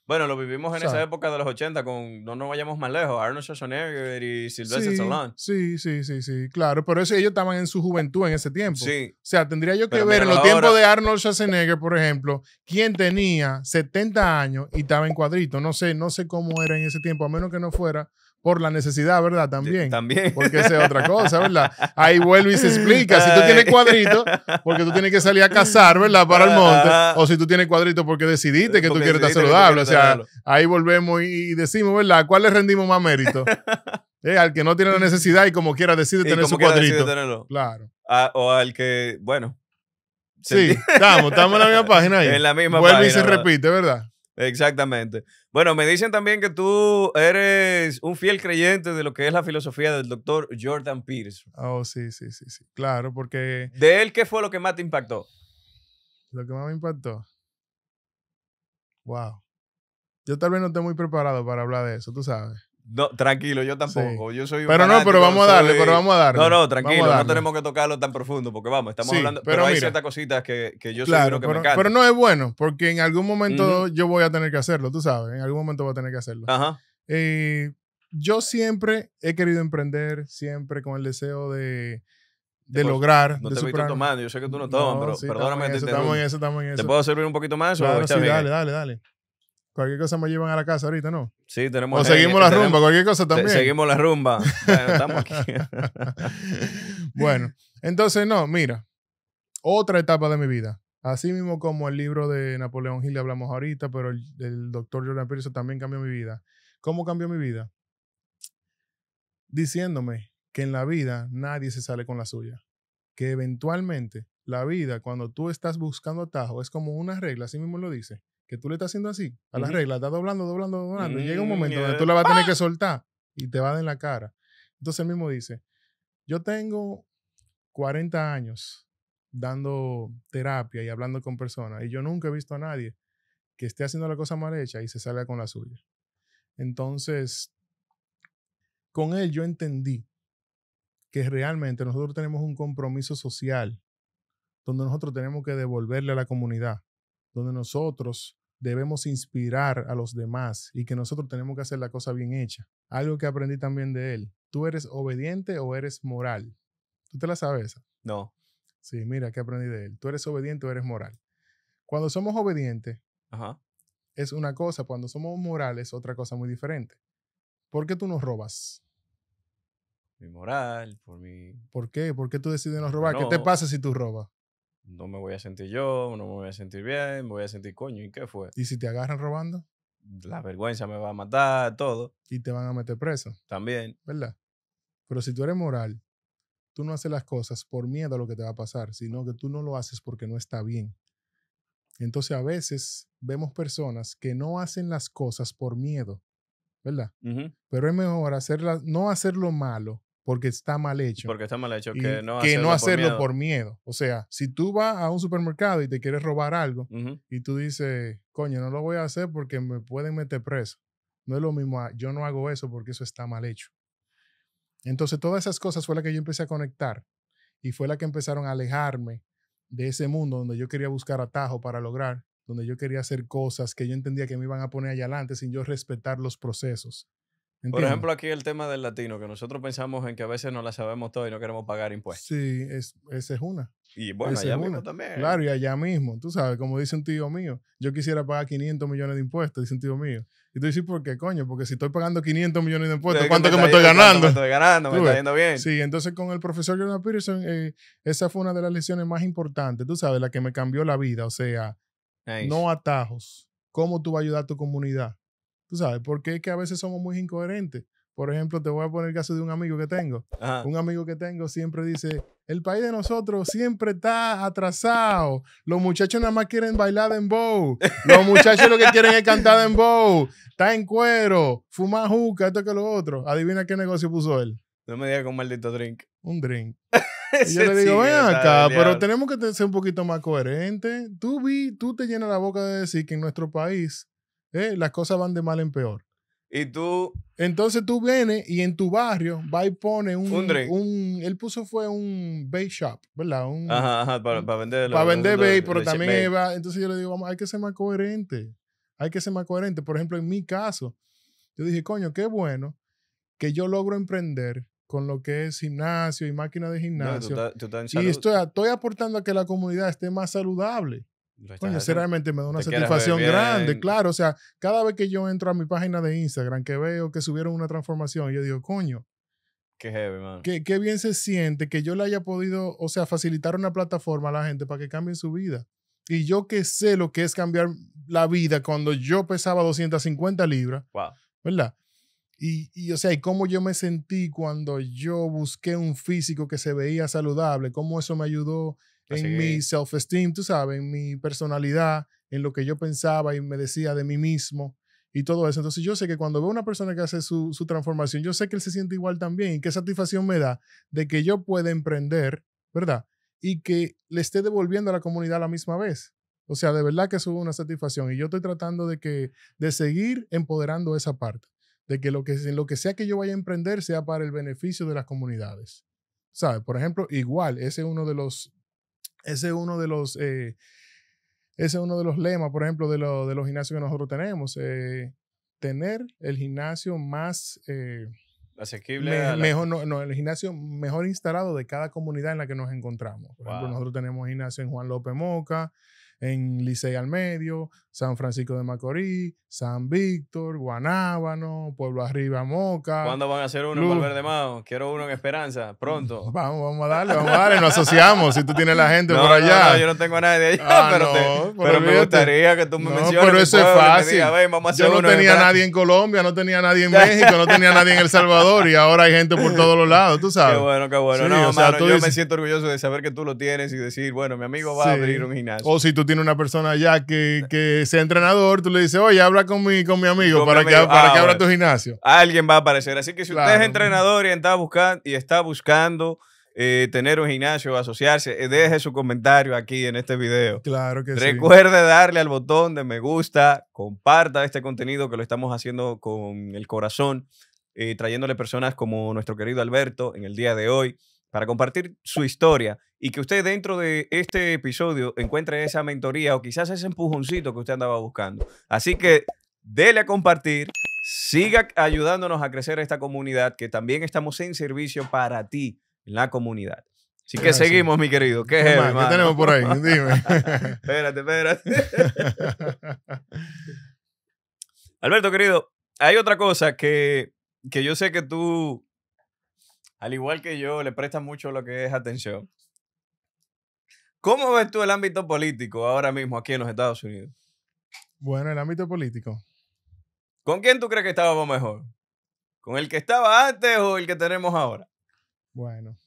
Bueno, lo vivimos en esa época de los 80 con, no nos vayamos más lejos, Arnold Schwarzenegger y Sylvester sí, Stallone. Sí, sí, sí, sí, claro, pero eso, ellos estaban en su juventud en ese tiempo. Sí. O sea, tendría yo que ver en los tiempos de Arnold Schwarzenegger, por ejemplo, quien tenía 70 años y estaba en cuadrito. No sé, no sé cómo era en ese tiempo, a menos que no fuera por la necesidad, ¿verdad? También. También. Porque esa es otra cosa, ¿verdad? Ahí vuelve y se explica. Si tú tienes cuadrito, porque tú tienes que salir a cazar, ¿verdad? Para el monte. O si tú tienes cuadrito porque decidiste que tú quieres estar saludable. O sea, ahí volvemos y decimos, ¿verdad? ¿Cuál le rendimos más mérito? Eh, al que no tiene la necesidad y como quiera decide tener su cuadrito. Claro. o al que, bueno. Sí, estamos, estamos en la misma página ahí. En la misma Vuelve y se repite, ¿verdad? Exactamente. Bueno, me dicen también que tú eres un fiel creyente de lo que es la filosofía del doctor Jordan Pierce. Oh, sí, sí, sí, sí. Claro, porque... ¿De él qué fue lo que más te impactó? Lo que más me impactó. Wow. Yo tal vez no estoy muy preparado para hablar de eso, tú sabes. No, tranquilo, yo tampoco. Yo soy Pero no, pero vamos a darle, pero vamos a darle. No, no, tranquilo, no tenemos que tocarlo tan profundo porque vamos, estamos hablando, pero, hay ciertas cositas que, que yo claro, que me encanta. Pero no es bueno, porque en algún momento yo voy a tener que hacerlo, tú sabes, en algún momento voy a tener que hacerlo. Ajá. yo siempre he querido emprender, siempre con el deseo de, de lograr. No te superar. tomando, yo sé que tú no tomas, pero perdóname. Estamos en eso, estamos en eso, estamos en eso. ¿Te puedo servir un poquito más? sí, dale, dale, dale. Cualquier cosa me llevan a la casa ahorita, ¿no? Sí, tenemos. O seguimos la rumba, cualquier cosa también. Seguimos la rumba. Bueno, estamos aquí. bueno, entonces, no, mira. Otra etapa de mi vida. Así mismo como el libro de Napoleón Hill hablamos ahorita, pero el, doctor Jordan Peterson también cambió mi vida. ¿Cómo cambió mi vida? Diciéndome que en la vida nadie se sale con la suya. Que eventualmente la vida, cuando tú estás buscando atajo, es como una regla, así mismo lo dice que tú le estás haciendo así a las reglas, estás doblando, doblando, doblando. y llega un mm, momento donde tú la vas a tener que soltar y te va de en la cara. Entonces él mismo dice, yo tengo 40 años dando terapia y hablando con personas y yo nunca he visto a nadie que esté haciendo la cosa mal hecha y se salga con la suya. Entonces, con él yo entendí que realmente nosotros tenemos un compromiso social donde nosotros tenemos que devolverle a la comunidad donde nosotros debemos inspirar a los demás y que nosotros tenemos que hacer la cosa bien hecha. Algo que aprendí también de él. ¿Tú eres obediente o eres moral? ¿Tú te la sabes? No. Sí, mira, que aprendí de él. ¿Tú eres obediente o eres moral? Cuando somos obedientes, es una cosa. Cuando somos morales, otra cosa muy diferente. ¿Por qué tú nos robas? Mi moral, por mi... ¿Por qué? ¿Por qué tú decides no robar? ¿Qué te pasa si tú robas? no me voy a sentir yo, no me voy a sentir bien, me voy a sentir coño, ¿y qué fue? ¿Y si te agarran robando? La vergüenza me va a matar, todo. Y te van a meter preso. También. ¿Verdad? Pero si tú eres moral, tú no haces las cosas por miedo a lo que te va a pasar, sino que tú no lo haces porque no está bien. Entonces a veces vemos personas que no hacen las cosas por miedo, ¿verdad? Pero es mejor hacerla no hacer lo malo porque está mal hecho. Porque está mal hecho. Que no, que hacerlo, no hacerlo por, miedo. O sea, si tú vas a un supermercado y te quieres robar algo y tú dices, coño, no lo voy a hacer porque me pueden meter preso. No es lo mismo, yo no hago eso porque eso está mal hecho. Entonces, todas esas cosas fue la que yo empecé a conectar y fue la que empezaron a alejarme de ese mundo donde yo quería buscar atajo para lograr, donde yo quería hacer cosas que yo entendía que me iban a poner allá adelante sin yo respetar los procesos. Por ejemplo, aquí el tema del latino, que nosotros pensamos en que a veces no la sabemos todo y no queremos pagar impuestos. Sí, esa es una. Y bueno, allá mismo también. Claro, y allá mismo, tú sabes, como dice un tío mío, yo quisiera pagar 500 millones de impuestos, dice un tío mío. Y tú dices, ¿por qué, coño? Porque si estoy pagando 500 millones de impuestos, ¿cuánto que me, estoy ganando? Me estoy ganando, me está yendo bien. Sí, entonces con el profesor Jordan Peterson, eh, esa fue una de las lecciones más importantes, tú sabes, la que me cambió la vida, o sea, no atajos. ¿Cómo tú vas a ayudar a tu comunidad? Tú sabes, porque es que a veces somos muy incoherentes. Por ejemplo, te voy a poner el caso de un amigo que tengo. Un amigo que tengo siempre dice, el país de nosotros siempre está atrasado. Los muchachos nada más quieren bailar en bow. Los muchachos lo que quieren es cantar en bow. Está en cuero, Fuma juca, esto que lo otro. Adivina qué negocio puso él. No me digas con maldito drink. Un drink. yo le digo, ven acá, pero tenemos que ser un poquito más coherentes. Tú, vi, tú te llenas la boca de decir que en nuestro país eh, las cosas van de mal en peor. Y tú. Entonces tú vienes y en tu barrio va y pone un. Un, él puso fue un bait shop, ¿verdad? ajá, para, vender. Para vender bait, pero también Entonces yo le digo, vamos, hay que ser más coherente. Hay que ser más coherente. Por ejemplo, en mi caso, yo dije, coño, qué bueno que yo logro emprender con lo que es gimnasio y máquina de gimnasio. y estoy, estoy aportando a que la comunidad esté más saludable. Coño, sinceramente me da una satisfacción grande, claro. O sea, cada vez que yo entro a mi página de Instagram, que veo que subieron una transformación, yo digo, coño. Qué heavy, man. bien se siente que yo le haya podido, o sea, facilitar una plataforma a la gente para que cambien su vida. Y yo que sé lo que es cambiar la vida cuando yo pesaba 250 libras. ¿Verdad? Y, y, o sea, y cómo yo me sentí cuando yo busqué un físico que se veía saludable, cómo eso me ayudó en mi self-esteem, tú sabes, en mi personalidad, en lo que yo pensaba y me decía de mí mismo y todo eso. Entonces yo sé que cuando veo a una persona que hace su, su transformación, yo sé que él se siente igual también y qué satisfacción me da de que yo pueda emprender, ¿verdad? Y que le esté devolviendo a la comunidad a la misma vez. O sea, de verdad que es una satisfacción y yo estoy tratando de que de seguir empoderando esa parte, de que lo que lo que sea que yo vaya a emprender sea para el beneficio de las comunidades. ¿Sabes? Por ejemplo, igual, ese es uno de los ese es uno de los, eh, ese uno de los lemas, por ejemplo, de, lo, de los gimnasios que nosotros tenemos. Eh, tener el gimnasio más... Eh, asequible. mejor, el gimnasio mejor instalado de cada comunidad en la que nos encontramos. Por ejemplo, nosotros tenemos gimnasio en Juan López Moca, en Licey al Medio, San Francisco de Macorís, San Víctor, Guanábano, Pueblo Arriba, Moca. ¿Cuándo van a hacer uno Mao? Quiero uno en Esperanza, pronto. Vamos, vamos a darle, vamos a darle, nos asociamos si tú tienes la gente por allá. No, yo no tengo nadie de allá, ah, pero, me gustaría que tú me menciones. pero eso es fácil. yo no tenía nadie en Colombia, no tenía nadie en México, no tenía nadie en El Salvador y ahora hay gente por todos los lados, tú sabes. Qué bueno, qué bueno. no, yo me siento orgulloso de saber que tú lo tienes y decir, bueno, mi amigo va a abrir un gimnasio. O si tú tiene una persona ya que, que sea entrenador, tú le dices, oye, habla con mi, con mi amigo para, que, que ah, abra tu gimnasio. Alguien va a aparecer. Así que si usted es entrenador y está, buscando, y está buscando tener un gimnasio, asociarse, eh, deje su comentario aquí en este video. Claro que Recuerde sí. Recuerde darle al botón de me gusta, comparta este contenido que lo estamos haciendo con el corazón, eh, trayéndole personas como nuestro querido Alberto en el día de hoy para compartir su historia y que usted dentro de este episodio encuentre esa mentoría o quizás ese empujoncito que usted andaba buscando. Así que dele a compartir, siga ayudándonos a crecer esta comunidad, que también estamos en servicio para ti, en la comunidad. Así que seguimos, mi querido. ¿Qué, ¿Qué tenemos por ahí? Dime. espérate, espérate. Alberto, querido, hay otra cosa que, que yo sé que tú al igual que yo, le presta mucho lo que es atención. ¿Cómo ves tú el ámbito político ahora mismo aquí en los Estados Unidos? Bueno, el ámbito político. ¿Con quién tú crees que estábamos mejor? ¿Con el que estaba antes o el que tenemos ahora? Bueno.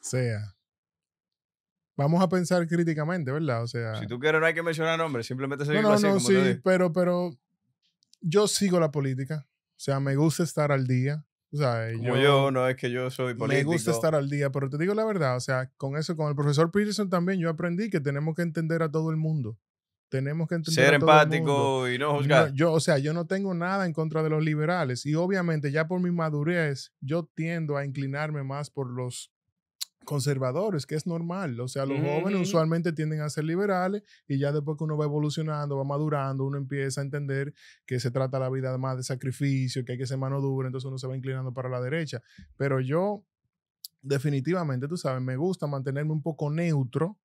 Sea. Vamos a pensar críticamente, ¿verdad? O sea. Si tú quieres, no hay que mencionar nombres, simplemente sería no, no, no, sí, pero, pero yo sigo la política. O sea, me gusta estar al día. O sea, yo, no es que yo soy político. Me gusta estar al día, pero te digo la verdad, o sea, con eso, con el profesor Peterson también, yo aprendí que tenemos que entender a todo el mundo. Tenemos que entender Ser empático y no juzgar. yo, o sea, yo no tengo nada en contra de los liberales y obviamente ya por mi madurez yo tiendo a inclinarme más por los conservadores, que es normal. O sea, los jóvenes usualmente tienden a ser liberales y ya después que uno va evolucionando, va madurando, uno empieza a entender que se trata la vida más de sacrificio, que hay que ser mano dura, entonces uno se va inclinando para la derecha. Pero yo, definitivamente, tú sabes, me gusta mantenerme un poco neutro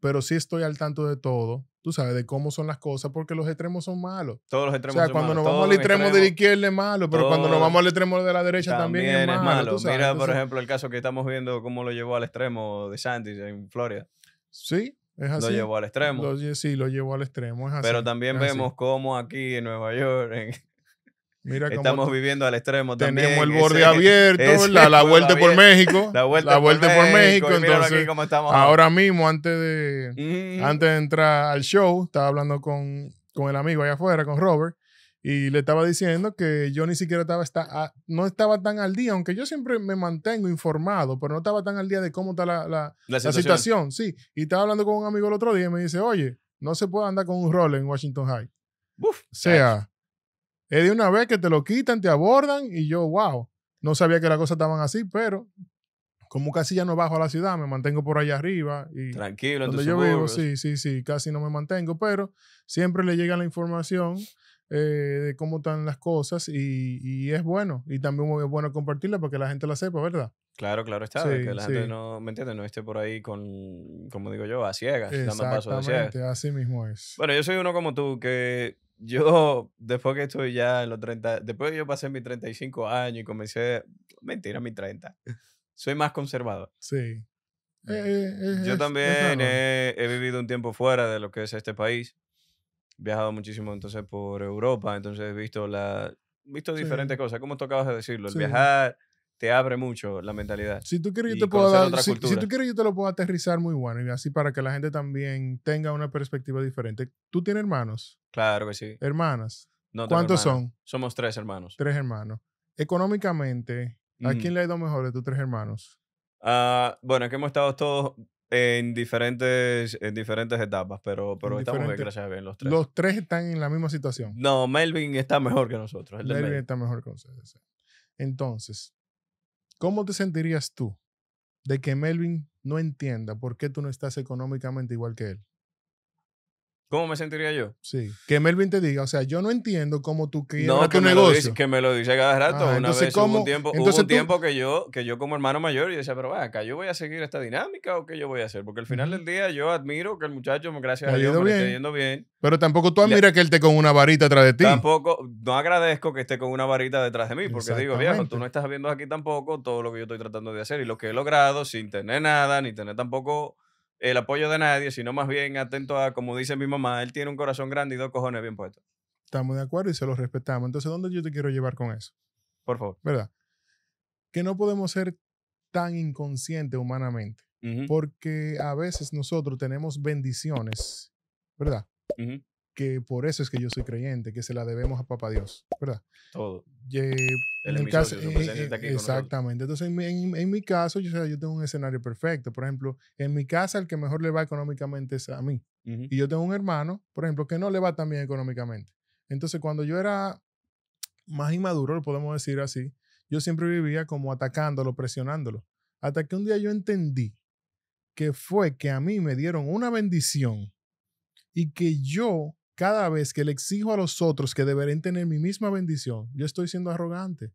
pero sí estoy al tanto de todo. Tú sabes de cómo son las cosas, porque los extremos son malos. Todos los extremos O sea, cuando nos vamos al extremo, de izquierda es malo, pero cuando nos vamos al extremo de la derecha también, es, malo. Mira, por ejemplo, el caso que estamos viendo, cómo lo llevó al extremo de Santis en Florida. Sí, es así. Lo llevó al extremo. sí, lo llevó al extremo. pero también vemos cómo aquí en Nueva York, Estamos viviendo al extremo también. Tenemos el borde abierto, la, vuelta por México. La vuelta, por, México. entonces, ahora mismo, antes de, mm. antes de entrar al show, estaba hablando con, el amigo allá afuera, con Robert, y le estaba diciendo que yo ni siquiera estaba, no estaba tan al día, aunque yo siempre me mantengo informado, pero no estaba tan al día de cómo está la, situación. Sí, y estaba hablando con un amigo el otro día y me dice, oye, no se puede andar con un rol en Washington High. o sea, es de una vez que te lo quitan, te abordan y yo, wow, no sabía que las cosas estaban así, pero como casi ya no bajo a la ciudad, me mantengo por allá arriba. Y Tranquilo, donde yo vivo, sí, sí, sí, casi no me mantengo, pero siempre le llega la información eh, de cómo están las cosas y, es bueno. Y también es bueno compartirla para que la gente la sepa, ¿verdad? Claro, claro está, que la gente no, ¿me No esté por ahí con, como digo yo, a ciegas, dando a ciegas. así mismo es. Bueno, yo soy uno como tú que yo, después que estoy ya en los 30, después yo pasé mis 35 años y comencé, mentira, mis 30, soy más conservador. Sí. Eh, eh, eh, yo también he, vivido un tiempo fuera de lo que es este país. He viajado muchísimo entonces por Europa, entonces he visto la visto diferentes cosas, como tocabas de decirlo, el viajar, te abre mucho la mentalidad. Si tú quieres, yo te yo te lo puedo aterrizar muy bueno y así para que la gente también tenga una perspectiva diferente. ¿Tú tienes hermanos? Claro que sí. ¿Hermanas? No ¿Cuántos son? Somos tres hermanos. Tres hermanos. Económicamente, ¿a mm. quién le ha ido mejor de tus tres hermanos? Ah, bueno, bueno, que hemos estado todos en diferentes, en diferentes etapas, pero, pero estamos gracias a los tres. Los tres están en la misma situación. No, Melvin está mejor que nosotros. Melvin, Melvin, está mejor que nosotros. Entonces, ¿Cómo te sentirías tú de que Melvin no entienda por qué tú no estás económicamente igual que él? ¿Cómo me sentiría yo? Sí. Que Melvin te diga, o sea, yo no entiendo cómo tú quieres que tu me negocio. Lo que me lo dice cada rato. una vez hubo un tiempo, un tiempo que, yo, que yo como hermano mayor y decía, pero vaya, acá yo voy a seguir esta dinámica o qué yo voy a hacer. Porque al final del día yo admiro que el muchacho, gracias a Dios, me esté yendo bien. Pero tampoco tú admiras que él esté con una varita detrás de ti. Tampoco, no agradezco que esté con una varita detrás de mí, porque digo, viejo, tú no estás viendo aquí tampoco todo lo que yo estoy tratando de hacer y lo que he logrado sin tener nada, ni tener tampoco el apoyo de nadie, sino más bien atento a, como dice mi mamá, él tiene un corazón grande y dos cojones bien puestos. Estamos de acuerdo y se los respetamos. Entonces, ¿dónde yo te quiero llevar con eso? Por favor. ¿Verdad? Que no podemos ser tan inconscientes humanamente, porque a veces nosotros tenemos bendiciones, ¿verdad? que por eso es que yo soy creyente, que se la debemos a Papá Dios, ¿verdad? Todo en mi caso, eh, eh, exactamente. Entonces, en, mi caso, yo, yo tengo un escenario perfecto. Por ejemplo, en mi casa, el que mejor le va económicamente es a mí. Y yo tengo un hermano, por ejemplo, que no le va tan bien económicamente. Entonces, cuando yo era más inmaduro, lo podemos decir así, yo siempre vivía como atacándolo, presionándolo. Hasta que un día yo entendí que fue que a mí me dieron una bendición y que yo cada vez que le exijo a los otros que deberán tener mi misma bendición, yo estoy siendo arrogante.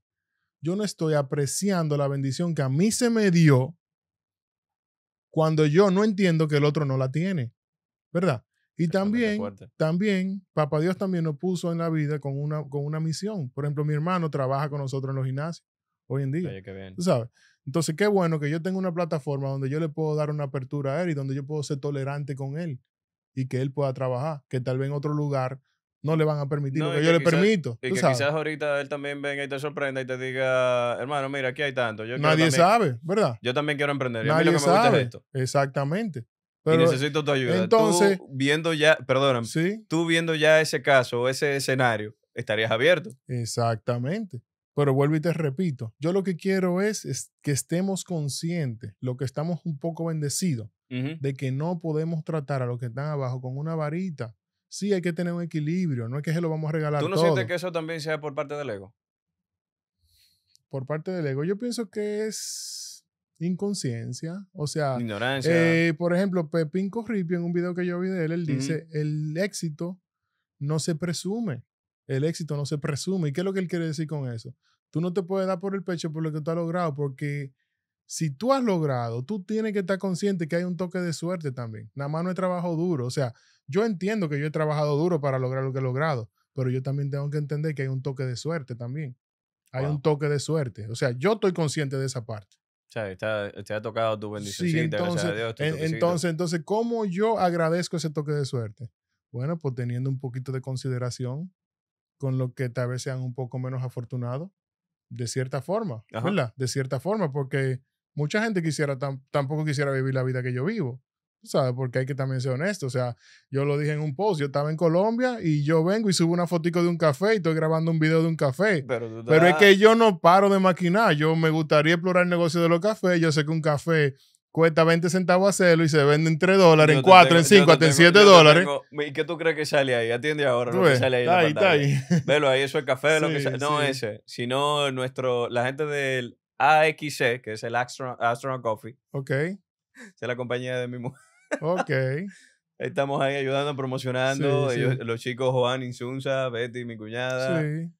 Yo no estoy apreciando la bendición que a mí se me dio cuando yo no entiendo que el otro no la tiene. ¿Verdad? Y también, también, papá Dios también nos puso en la vida con una, con una misión. Por ejemplo, mi hermano trabaja con nosotros en los gimnasios hoy en día. sabes? Entonces, qué bueno que yo tenga una plataforma donde yo le puedo dar una apertura a él y donde yo puedo ser tolerante con él y que él pueda trabajar, que tal vez en otro lugar no le van a permitir yo le permito. Y que quizás ahorita él también venga y te sorprenda y te diga, hermano, mira, aquí hay tanto. Nadie sabe, ¿verdad? Yo también quiero emprender. Nadie lo sabe. esto. Exactamente. y necesito tu ayuda. Entonces, viendo ya, perdóname, ¿sí? tú viendo ya ese caso o ese escenario, estarías abierto. Exactamente. Pero vuelvo y te repito, yo lo que quiero es, es que estemos conscientes, lo que estamos un poco bendecidos, de que no podemos tratar a los que están abajo con una varita. Sí, hay que tener un equilibrio, no es que se lo vamos a regalar. ¿Tú no sientes que eso también sea por parte del ego? Por parte del ego, yo pienso que es inconsciencia, o sea, ignorancia. Eh, por ejemplo, Pepín Corripio en un video que yo vi de él, él dice, el éxito no se presume, el éxito no se presume. ¿Y qué es lo que él quiere decir con eso? Tú no te puedes dar por el pecho por lo que tú has logrado, porque si tú has logrado, tú tienes que estar consciente que hay un toque de suerte también. Nada más no es trabajo duro. O sea, yo entiendo que yo he trabajado duro para lograr lo que he logrado, pero yo también tengo que entender que hay un toque de suerte también. Hay un toque de suerte. O sea, yo estoy consciente de esa parte. O sea, te ha tocado tu bendición. entonces, entonces, ¿cómo yo agradezco ese toque de suerte? Bueno, pues teniendo un poquito de consideración con los que tal vez sean un poco menos afortunados, de cierta forma, De cierta forma, porque mucha gente quisiera tampoco quisiera vivir la vida que yo vivo. ¿Sabes? Porque hay que también ser honesto. O sea, yo lo dije en un post, yo estaba en Colombia y yo vengo y subo una fotico de un café y estoy grabando un video de un café. Pero, es que yo no paro de maquinar. Yo me gustaría explorar el negocio de los cafés. Yo sé que un café cuesta 20 centavos hacerlo y se vende en 3 dólares, en 4, en 5, hasta en 7 dólares. ¿Y qué tú crees que sale ahí? Atiende ahora lo que pues, sale ahí. Está ahí, está ahí. ahí, eso es café, lo que sale. No ese, sino nuestro, la gente del AXC, e, que es el Astro Astronaut Coffee. Ok. Es la compañía de mi mujer. Ok. Estamos ahí ayudando, promocionando. Los chicos Juan, Insunza, Betty, mi cuñada. Sí.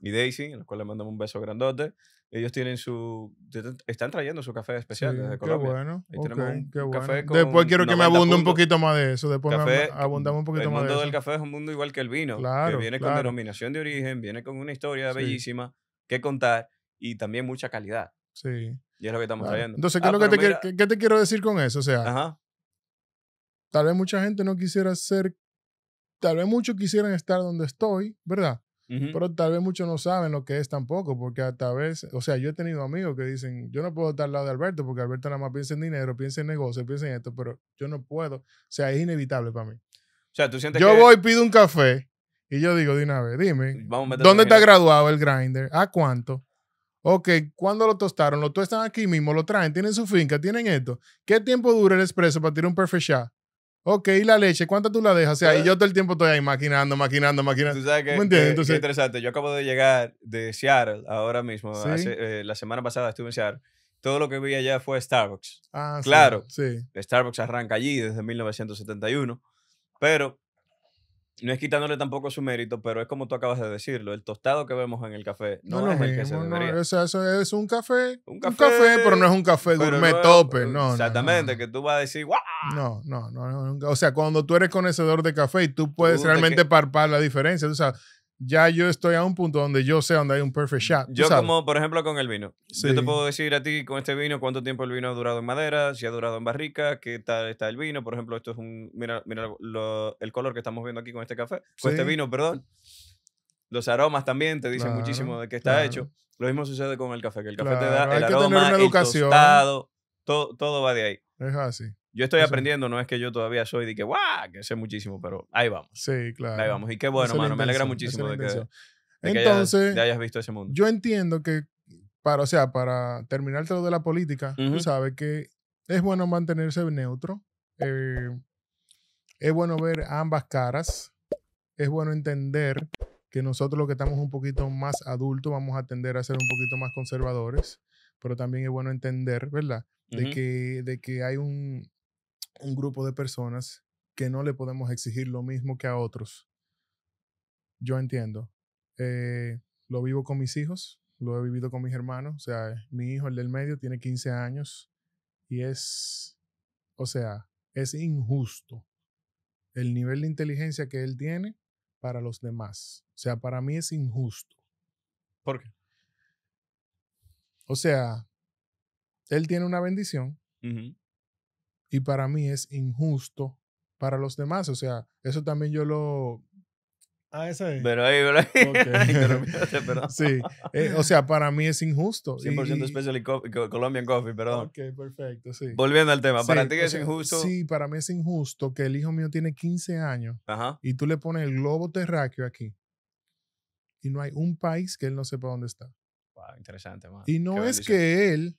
Y, Daisy, a los cuales le mandamos un beso grandote. Ellos tienen su. Están trayendo su café especial desde Colombia. Qué bueno. tenemos qué bueno. Después quiero que me abunde un poquito más de eso. Después abundamos un poquito más de eso. El mundo del café es un mundo igual que el vino. Claro, que viene con denominación de origen, viene con una historia bellísima que contar y también mucha calidad. Sí. Y es lo que estamos trayendo. Entonces, ¿qué, ah, lo que te, quiero decir con eso? O sea, tal vez mucha gente no quisiera ser, tal vez muchos quisieran estar donde estoy, ¿verdad? Pero tal vez muchos no saben lo que es tampoco, porque tal vez, o sea, yo he tenido amigos que dicen, yo no puedo estar al lado de Alberto, porque Alberto nada más piensa en dinero, piensa en negocios piensa en esto, pero yo no puedo, o sea, es inevitable para mí. O sea, tú sientes yo voy, pido un café y yo digo de dime, ¿dónde está graduado el grinder? ¿A cuánto? Ok, ¿cuándo lo tostaron? Lo tostan aquí mismo, lo traen, tienen su finca, tienen esto. ¿Qué tiempo dura el expreso para tirar un perfect shot? Ok, ¿y la leche? ¿Cuánta tú la dejas? O sea, y yo todo el tiempo estoy ahí maquinando, maquinando, maquinando. ¿Tú sabes qué, ¿Me entiendes? Entonces, interesante. Yo acabo de llegar de Seattle ahora mismo. Eh, la semana pasada estuve en Seattle. Todo lo que vi allá fue Starbucks. Ah, claro. Sí, sí. Starbucks arranca allí desde 1971. Pero no es quitándole tampoco su mérito, pero es como tú acabas de decirlo, el tostado que vemos en el café no, no es el que se debería. No, eso es un café, un café, pero no es un café gourmet tope, no. Exactamente, que tú vas a decir, ¡guau! No, no, no, o sea, cuando tú eres conocedor de café y tú puedes realmente parpar la diferencia, o sea, ya yo estoy a un punto donde yo sé donde hay un perfect mm, shot. Yo como, por ejemplo, con el vino. Yo te puedo decir a ti con este vino cuánto tiempo el vino ha durado en madera, si ha durado en barrica, qué tal está el vino. Por ejemplo, esto es un... Mira, mira el color que estamos viendo aquí con este café, con este vino, perdón. Los aromas también te dicen muchísimo de qué está hecho. Lo mismo sucede con el café, que el café te da el aroma, una educación. todo, todo va de ahí. Es así. Yo estoy aprendiendo, no es que yo todavía soy de que, ¡guau! Que sé muchísimo, pero ahí vamos. Sí, claro. Ahí vamos. Y qué bueno, mano. Me alegra muchísimo de que, Entonces, hayas, hayas, visto ese mundo. Yo entiendo que, para, o sea, para terminar todo de la política, tú sabes que es bueno mantenerse neutro. Eh, es bueno ver ambas caras. Es bueno entender que nosotros los que estamos un poquito más adultos vamos a tender a ser un poquito más conservadores, pero también es bueno entender, ¿verdad? De, que, de que hay un, un grupo de personas que no le podemos exigir lo mismo que a otros. Yo entiendo. Eh, lo vivo con mis hijos, lo he vivido con mis hermanos. O sea, mi hijo, el del medio, tiene 15 años y es, o sea, es injusto el nivel de inteligencia que él tiene para los demás. O sea, para mí es injusto. ¿Por qué? O sea, él tiene una bendición y para mí es injusto para los demás. O sea, eso también yo lo... Ah, eso es. Pero ahí, pero ahí. sí, eh, o sea, para mí es injusto. 100% y... coffee, Colombian Coffee, perdón. Ok, perfecto, sí. Volviendo al tema, ¿para ti es injusto? Sí, para mí es injusto que el hijo mío tiene 15 años y tú le pones el globo terráqueo aquí y no hay un país que él no sepa dónde está. Wow, interesante, man. Y no es que él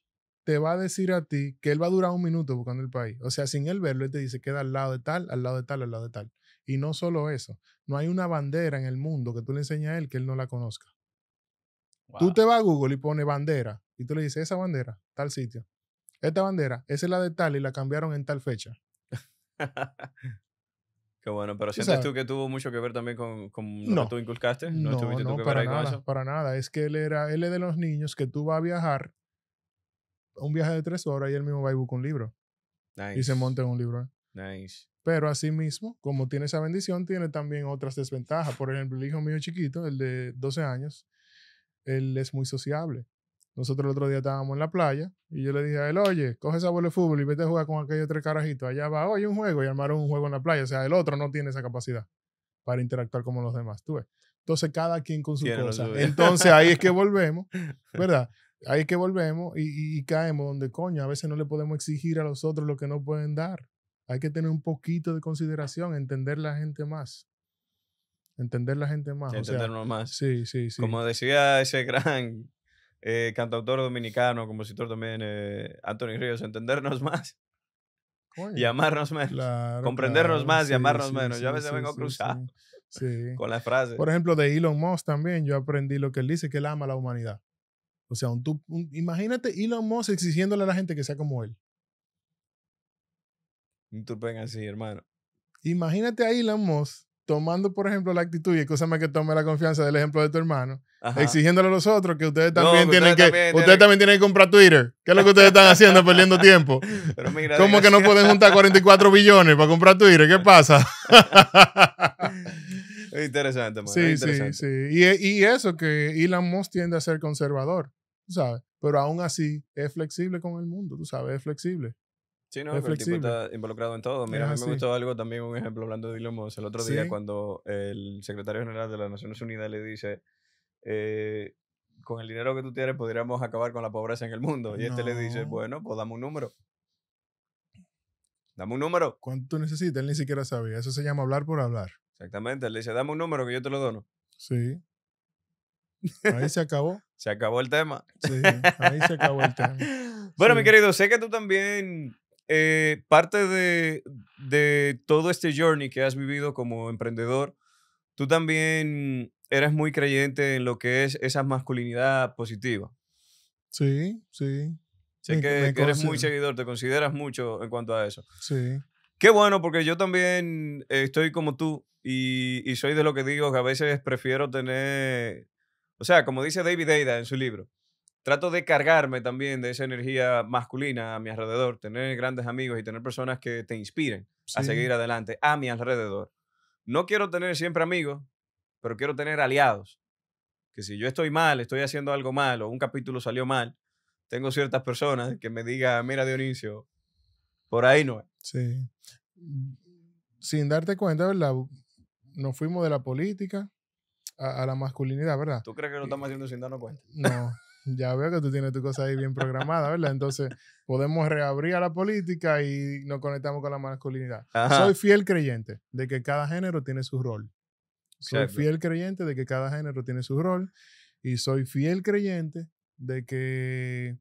te va a decir a ti que él va a durar un minuto buscando el país. O sea, sin él verlo, él te dice, queda al lado de tal, al lado de tal, al lado de tal. Y no solo eso, no hay una bandera en el mundo que tú le enseñes a él que él no la conozca. Tú te vas a Google y pone bandera y tú le dices, esa bandera, tal sitio. Esta bandera, esa es la de tal y la cambiaron en tal fecha. Qué bueno, pero ¿sientes tú que tuvo mucho que ver también con, con lo no, que tú inculcaste? No, no, para, nada, para nada. Es que él era, él es de los niños que tú vas a viajar un viaje de tres horas y él mismo va y busca un libro. Nice. Y se monta en un libro. ¿eh? Nice. Pero mismo, como tiene esa bendición, tiene también otras desventajas. Por ejemplo, el hijo mío chiquito, el de 12 años, él es muy sociable. Nosotros el otro día estábamos en la playa y yo le dije a él, oye, coge esa bola de fútbol y vete a jugar con aquellos tres carajitos. Allá va, oye, un juego y armaron un juego en la playa. O sea, el otro no tiene esa capacidad para interactuar como los demás. Entonces, cada quien con su cosa. Entonces, ahí es que volvemos, ¿verdad? hay que volvemos y, y, caemos donde coño, a veces no le podemos exigir a los otros lo que no pueden dar. Hay que tener un poquito de consideración, entender la gente más. Entender la gente más. Entendernos más. Sí, sí, sí. Como decía ese gran eh, cantautor dominicano, compositor también, eh, Anthony Ríos, entendernos más. Y amarnos menos. comprendernos más y amarnos menos. yo a veces vengo cruzado con las frases. Por ejemplo, de Elon Musk también, yo aprendí lo que él dice, que él ama a la humanidad. O sea, un, imagínate Elon Musk exigiéndole a la gente que sea como él. Un así, hermano. Imagínate a Elon Musk tomando, por ejemplo, la actitud, y escúchame que tome la confianza del ejemplo de tu hermano, exigiéndole a los otros que ustedes también tienen que también tienen que comprar Twitter. ¿Qué es lo que ustedes están haciendo perdiendo tiempo? ¿Cómo que no pueden juntar 44 billones para comprar Twitter? ¿Qué pasa? interesante, Sí, sí, sí. Y, y eso que Elon Musk tiende a ser conservador sabes. Pero aún así es flexible con el mundo, tú sabes, es flexible. Sí, no, es el está involucrado en todo. Mira, a mí me gustó algo también, un ejemplo hablando de Elon El otro día cuando el secretario general de las Naciones Unidas le dice, eh, con el dinero que tú tienes podríamos acabar con la pobreza en el mundo. Y este le dice, bueno, pues dame un número. Dame un número. ¿Cuánto necesitas? Él ni siquiera sabía. Eso se llama hablar por hablar. Exactamente. Él le dice, dame un número que yo te lo dono. Sí. Ahí se acabó. Se acabó el tema. Sí, ahí se acabó el tema. bueno, mi querido, sé que tú también, eh, parte de, de, todo este journey que has vivido como emprendedor, tú también eres muy creyente en lo que es esa masculinidad positiva. Sí, sí. Sé que, eres muy seguidor, te consideras mucho en cuanto a eso. Sí. Qué bueno, porque yo también estoy como tú y, y soy de lo que digo, que a veces prefiero tener o sea, como dice David Eida en su libro, trato de cargarme también de esa energía masculina a mi alrededor, tener grandes amigos y tener personas que te inspiren a seguir adelante a mi alrededor. No quiero tener siempre amigos, pero quiero tener aliados. Que si yo estoy mal, estoy haciendo algo mal o un capítulo salió mal, tengo ciertas personas que me digan, mira Dionisio, por ahí no es. Sí. Mm, sin darte cuenta, ¿verdad? Nos fuimos de la política, a, la masculinidad, ¿verdad? ¿Tú crees que lo estamos haciendo sin darnos cuenta? No. ya veo que tú tienes tu cosa ahí bien programada, ¿verdad? Entonces, podemos reabrir a la política y nos conectamos con la masculinidad. Soy fiel creyente de que cada género tiene su rol. Soy fiel creyente de que cada género tiene su rol y soy fiel creyente de que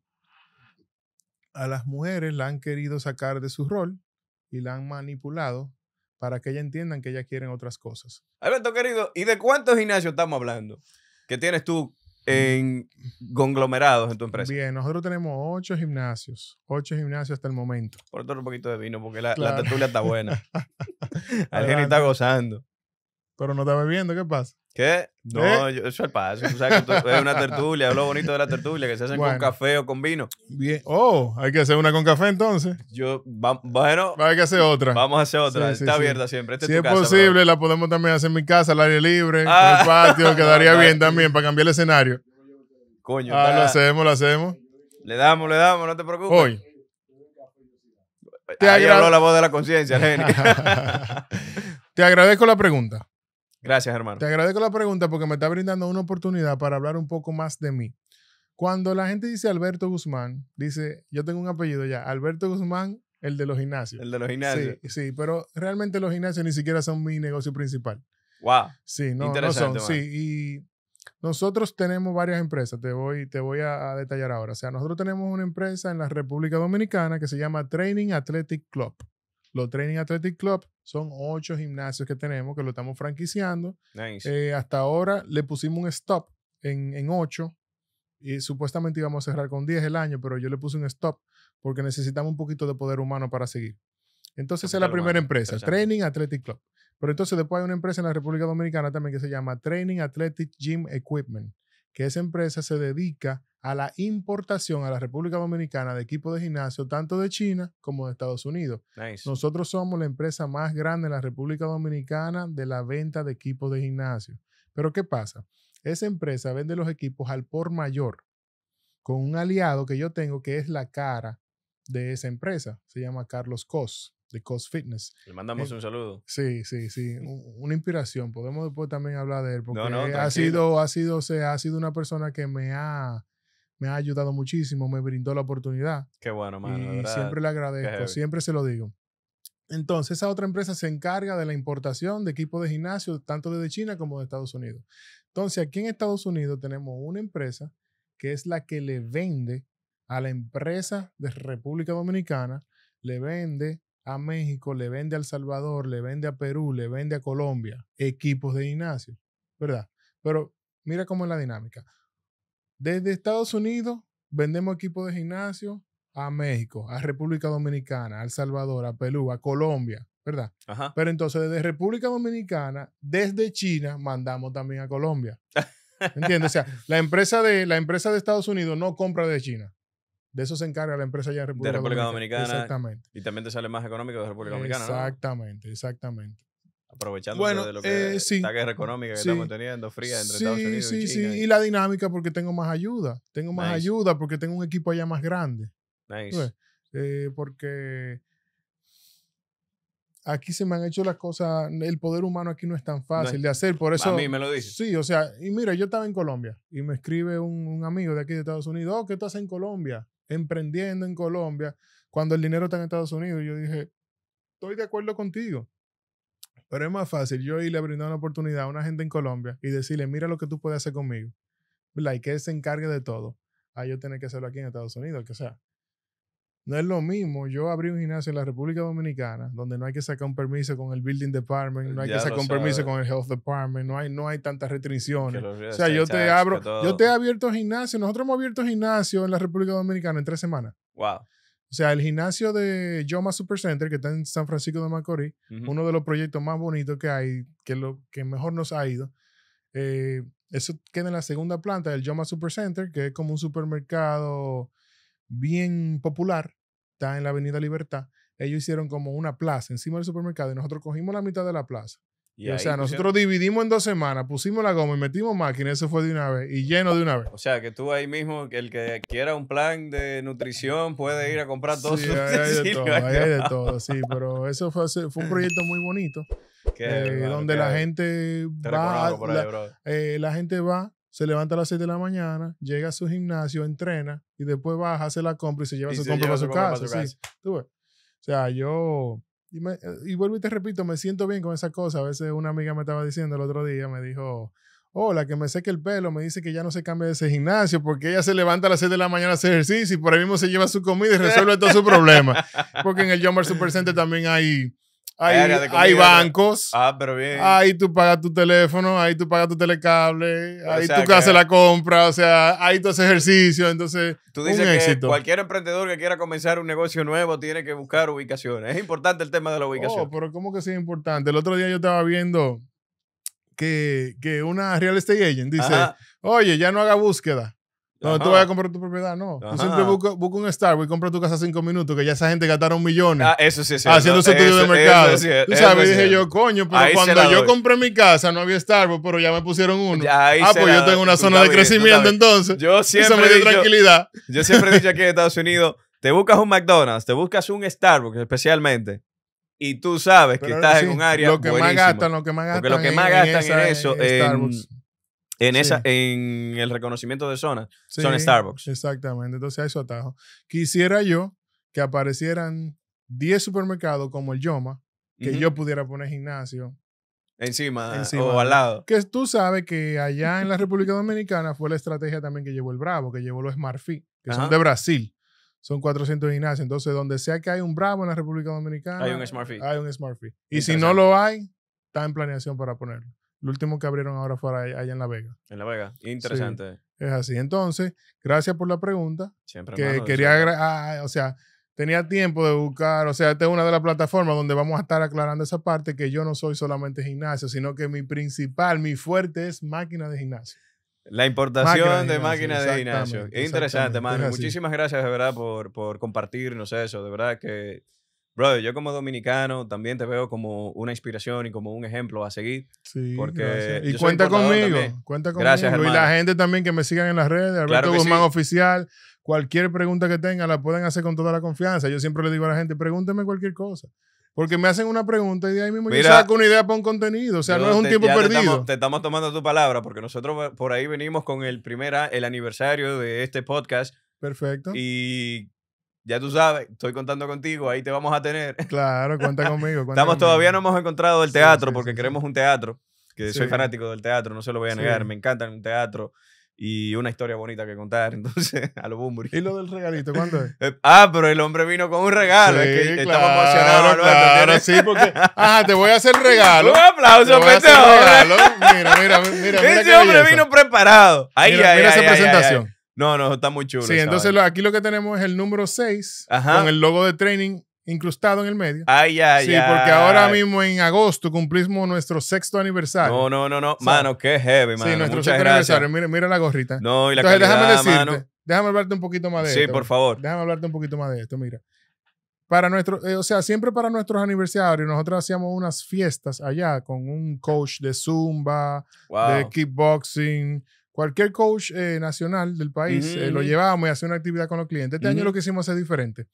a las mujeres la han querido sacar de su rol y la han manipulado para que ella entiendan que ella quieren otras cosas. Alberto, querido, ¿y de cuántos gimnasios estamos hablando? ¿Qué tienes tú mm. en conglomerados en tu empresa? Bien, nosotros tenemos ocho gimnasios, ocho gimnasios hasta el momento. Por otro un poquito de vino, porque la, está buena. Alguien está gozando. Pero no está bebiendo, ¿qué pasa? ¿Qué? No, ¿Eh? eso es el paso. O sea, que es una tertulia, hablo bonito de la tertulia, que se hacen con café o con vino. Bien. Oh, hay que hacer una con café entonces. Yo, bueno. Hay que hacer otra. Vamos a hacer otra. Está abierta siempre. Este si es, posible, la podemos también hacer en mi casa, al aire libre, en el ah. patio, quedaría bien también para cambiar el escenario. Coño. Ah, lo hacemos, lo hacemos. Le damos, le damos, no te preocupes. Hoy. Te Ahí la voz de la conciencia, Te agradezco la pregunta. Gracias, hermano. Te agradezco la pregunta porque me está brindando una oportunidad para hablar un poco más de mí. Cuando la gente dice Alberto Guzmán, dice, yo tengo un apellido ya, Alberto Guzmán, el de los gimnasios. El de los gimnasios. Sí, sí, pero realmente los gimnasios ni siquiera son mi negocio principal. Wow. Sí, no, no son. Sí, y nosotros tenemos varias empresas, te voy, te voy a, detallar ahora. O sea, nosotros tenemos una empresa en la República Dominicana que se llama Training Athletic Club los Training Athletic Club. Son ocho gimnasios que tenemos, que lo estamos franquiciando. Eh, hasta ahora le pusimos un stop en, ocho y supuestamente íbamos a cerrar con diez el año, pero yo le puse un stop porque necesitamos un poquito de poder humano para seguir. Entonces es la primera empresa, Training Athletic Club. Pero entonces después hay una empresa en la República Dominicana también que se llama Training Athletic Gym Equipment que esa empresa se dedica a la importación a la República Dominicana de equipos de gimnasio, tanto de China como de Estados Unidos. Nosotros somos la empresa más grande en la República Dominicana de la venta de equipos de gimnasio. Pero ¿qué pasa? Esa empresa vende los equipos al por mayor con un aliado que yo tengo que es la cara de esa empresa. Se llama Carlos Cos de Cost Fitness. Le mandamos eh, un saludo. Sí, sí, sí. Una inspiración. Podemos después también hablar de él, porque ha, sido, ha, sido, ha sido una persona que me ha, me ha ayudado muchísimo, me brindó la oportunidad. Qué bueno, mano. Y siempre le agradezco, siempre se lo digo. Entonces, esa otra empresa se encarga de la importación de equipos de gimnasio, tanto desde China como de Estados Unidos. Entonces, aquí en Estados Unidos tenemos una empresa que es la que le vende a la empresa de República Dominicana, le vende a México, le vende a El Salvador, le vende a Perú, le vende a Colombia, equipos de gimnasio, ¿verdad? Pero mira cómo es la dinámica. Desde Estados Unidos vendemos equipos de gimnasio a México, a República Dominicana, a El Salvador, a Perú, a Colombia, ¿verdad? Pero entonces desde República Dominicana, desde China, mandamos también a Colombia. ¿Entiendes? O sea, la empresa de, la empresa de Estados Unidos no compra de China. De eso se encarga la empresa ya República, de República Dominicana. Exactamente. Y también te sale más económico de República Dominicana. Exactamente, exactamente. Aprovechando bueno, de lo que eh, la guerra económica que estamos teniendo, fría entre Estados Unidos y China. Sí, sí, y la dinámica porque tengo más ayuda. Tengo más ayuda porque tengo un equipo allá más grande. Nice. Eh, porque aquí se me han hecho las cosas, el poder humano aquí no es tan fácil de hacer, por eso... A mí me lo dice. Sí, o sea, y mira, yo estaba en Colombia y me escribe un, amigo de aquí de Estados Unidos, oh, ¿qué tú en Colombia? emprendiendo en Colombia cuando el dinero está en Estados Unidos. yo dije, estoy de acuerdo contigo. Pero es más fácil yo irle a brindar una oportunidad a una gente en Colombia y decirle, mira lo que tú puedes hacer conmigo. Y que él se encargue de todo. A ah, yo tener que hacerlo aquí en Estados Unidos, que sea, no es lo mismo yo abrí un gimnasio en la República Dominicana, donde no hay que sacar un permiso con el Building Department, no hay que sacar un permiso con el Health Department, no hay, no hay tantas restricciones. O sea, yo te abro, yo te he abierto gimnasio, nosotros hemos abierto gimnasio en la República Dominicana en tres semanas. Wow. O sea, el gimnasio de Yoma Center que está en San Francisco de Macorís, uno de los proyectos más bonitos que hay, que lo que mejor nos ha ido. Eh, eso queda en la segunda planta del Yoma Center que es como un supermercado bien popular, está en la Avenida Libertad. Ellos hicieron como una plaza encima del supermercado y nosotros cogimos la mitad de la plaza. o sea, nosotros dividimos en dos semanas, pusimos la goma y metimos máquina, eso fue de una vez y lleno de una vez. O sea, que tú ahí mismo, que el que quiera un plan de nutrición puede ir a comprar todo. sí, todo, sí, pero eso fue, un proyecto muy bonito. Eh, donde eh, la gente va, la gente va se levanta a las 6 de la mañana, llega a su gimnasio, entrena y después baja, hace la compra y se lleva compra a su, casa. O sea, yo. Y, vuelvo y te repito, me siento bien con esa cosa. A veces una amiga me estaba diciendo el otro día, me dijo. hola, que me seque el pelo me dice que ya no se cambia de ese gimnasio porque ella se levanta a las 6 de la mañana a hacer ejercicio y por ahí mismo se lleva su comida y resuelve todo su problema. Porque en el Jumper Supercenter también hay hay, bancos. Ah, pero bien. Ahí tú pagas tu teléfono, ahí tú pagas tu telecable, ahí tú haces la compra, o sea, ahí tú haces ejercicio, entonces. Tú dices que éxito. cualquier emprendedor que quiera comenzar un negocio nuevo tiene que buscar ubicaciones. Es importante el tema de la ubicación. Oh, pero ¿cómo que sí es importante? El otro día yo estaba viendo que, una real estate agent dice, oye, ya no haga búsqueda no, tú vas a comprar tu propiedad, no. Tú siempre buscas un Starbucks y compras tu casa cinco minutos, que ya esa gente gastaron millones. Ah, eso sí, sí. Haciendo su estudio de mercado. O sea, tú sabes, dije yo, coño, pero cuando yo compré mi casa no había Starbucks, pero ya me pusieron uno. ah, pues yo tengo una zona de crecimiento entonces. Yo siempre. Eso me dio tranquilidad. Yo siempre he dicho aquí en Estados Unidos, te buscas un McDonald's, te buscas un Starbucks especialmente y tú sabes que estás en un área lo que más lo que más gastan porque lo que más gastan en, eso es... En, esa, en el reconocimiento de zonas son Starbucks. Exactamente, entonces hay su atajo. Quisiera yo que aparecieran 10 supermercados como el Yoma, que yo pudiera poner gimnasio. Encima, o al lado. Que tú sabes que allá en la República Dominicana fue la estrategia también que llevó el Bravo, que llevó los Smart Fit, que son de Brasil. Son 400 gimnasios. Entonces, donde sea que hay un Bravo en la República Dominicana, hay un Smart Hay un Smart Y si no lo hay, está en planeación para ponerlo. Lo último que abrieron ahora fue allá en La Vega. En La Vega, interesante. es así. Entonces, gracias por la pregunta. Siempre. Que quería, o sea, tenía tiempo de buscar, o sea, esta es una de las plataformas donde vamos a estar aclarando esa parte, que yo no soy solamente gimnasio, sino que mi principal, mi fuerte es máquina de gimnasio. La importación de máquina de gimnasio. interesante, mano. Muchísimas gracias, de verdad, por, por compartirnos eso. De verdad que Brother, yo como dominicano también te veo como una inspiración y como un ejemplo a seguir. Sí, porque Y cuenta conmigo, cuenta conmigo. Gracias, hermano. Y la gente también que me sigan en las redes, Alberto Guzmán Oficial. Cualquier pregunta que tengan la pueden hacer con toda la confianza. Yo siempre le digo a la gente, pregúnteme cualquier cosa. Porque me hacen una pregunta y de ahí mismo yo saco una idea para un contenido. O sea, no es un tiempo perdido. Te estamos, tomando tu palabra porque nosotros por ahí venimos con el primer, el aniversario de este podcast. Perfecto. Y ya tú sabes, estoy contando contigo, ahí te vamos a tener. Claro, cuenta conmigo. Estamos todavía no hemos encontrado el teatro porque queremos un teatro, que soy fanático del teatro, no se lo voy a negar, me encanta un teatro y una historia bonita que contar, entonces, a lo Bumburi. ¿Y lo del regalito cuándo es? Eh, ah, pero el hombre vino con un regalo, claro, estamos emocionados. Claro, sí, porque, te voy a hacer regalo. Un aplauso, pendejo. Mira, mira, mira, mira. Ese hombre vino preparado. Ahí, mira, ahí, mira esa presentación. No, no, está muy chulo. Sí, entonces aquí lo que tenemos es el número 6 con el logo de training incrustado en el medio. Ay, ay, ay. Sí, porque ahora mismo en agosto cumplimos nuestro sexto aniversario. No, no, no, no. Mano, qué heavy, mano. Sí, nuestro sexto aniversario. Mira, la gorrita. No, y la Entonces, déjame decirte, déjame hablarte un poquito más de esto. Sí, por favor. Déjame hablarte un poquito más de esto, mira. Para nuestro, eh, o sea, siempre para nuestros aniversarios, nosotros hacíamos unas fiestas allá con un coach de zumba, de kickboxing, Cualquier coach eh, nacional del país eh, lo llevábamos y hacía una actividad con los clientes. Este año lo que hicimos es diferente.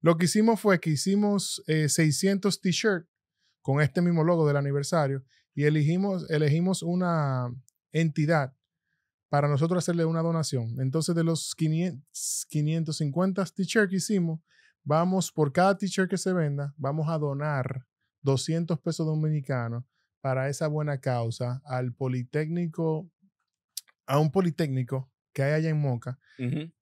Lo que hicimos fue que hicimos 600 eh, t-shirts con este mismo logo del aniversario y elegimos, elegimos una entidad para nosotros hacerle una donación. Entonces, de los 550 t-shirts que hicimos, vamos, por cada t-shirt que se venda, vamos a donar 200 pesos dominicanos para esa buena causa al Politécnico a un politécnico que hay allá en Moca,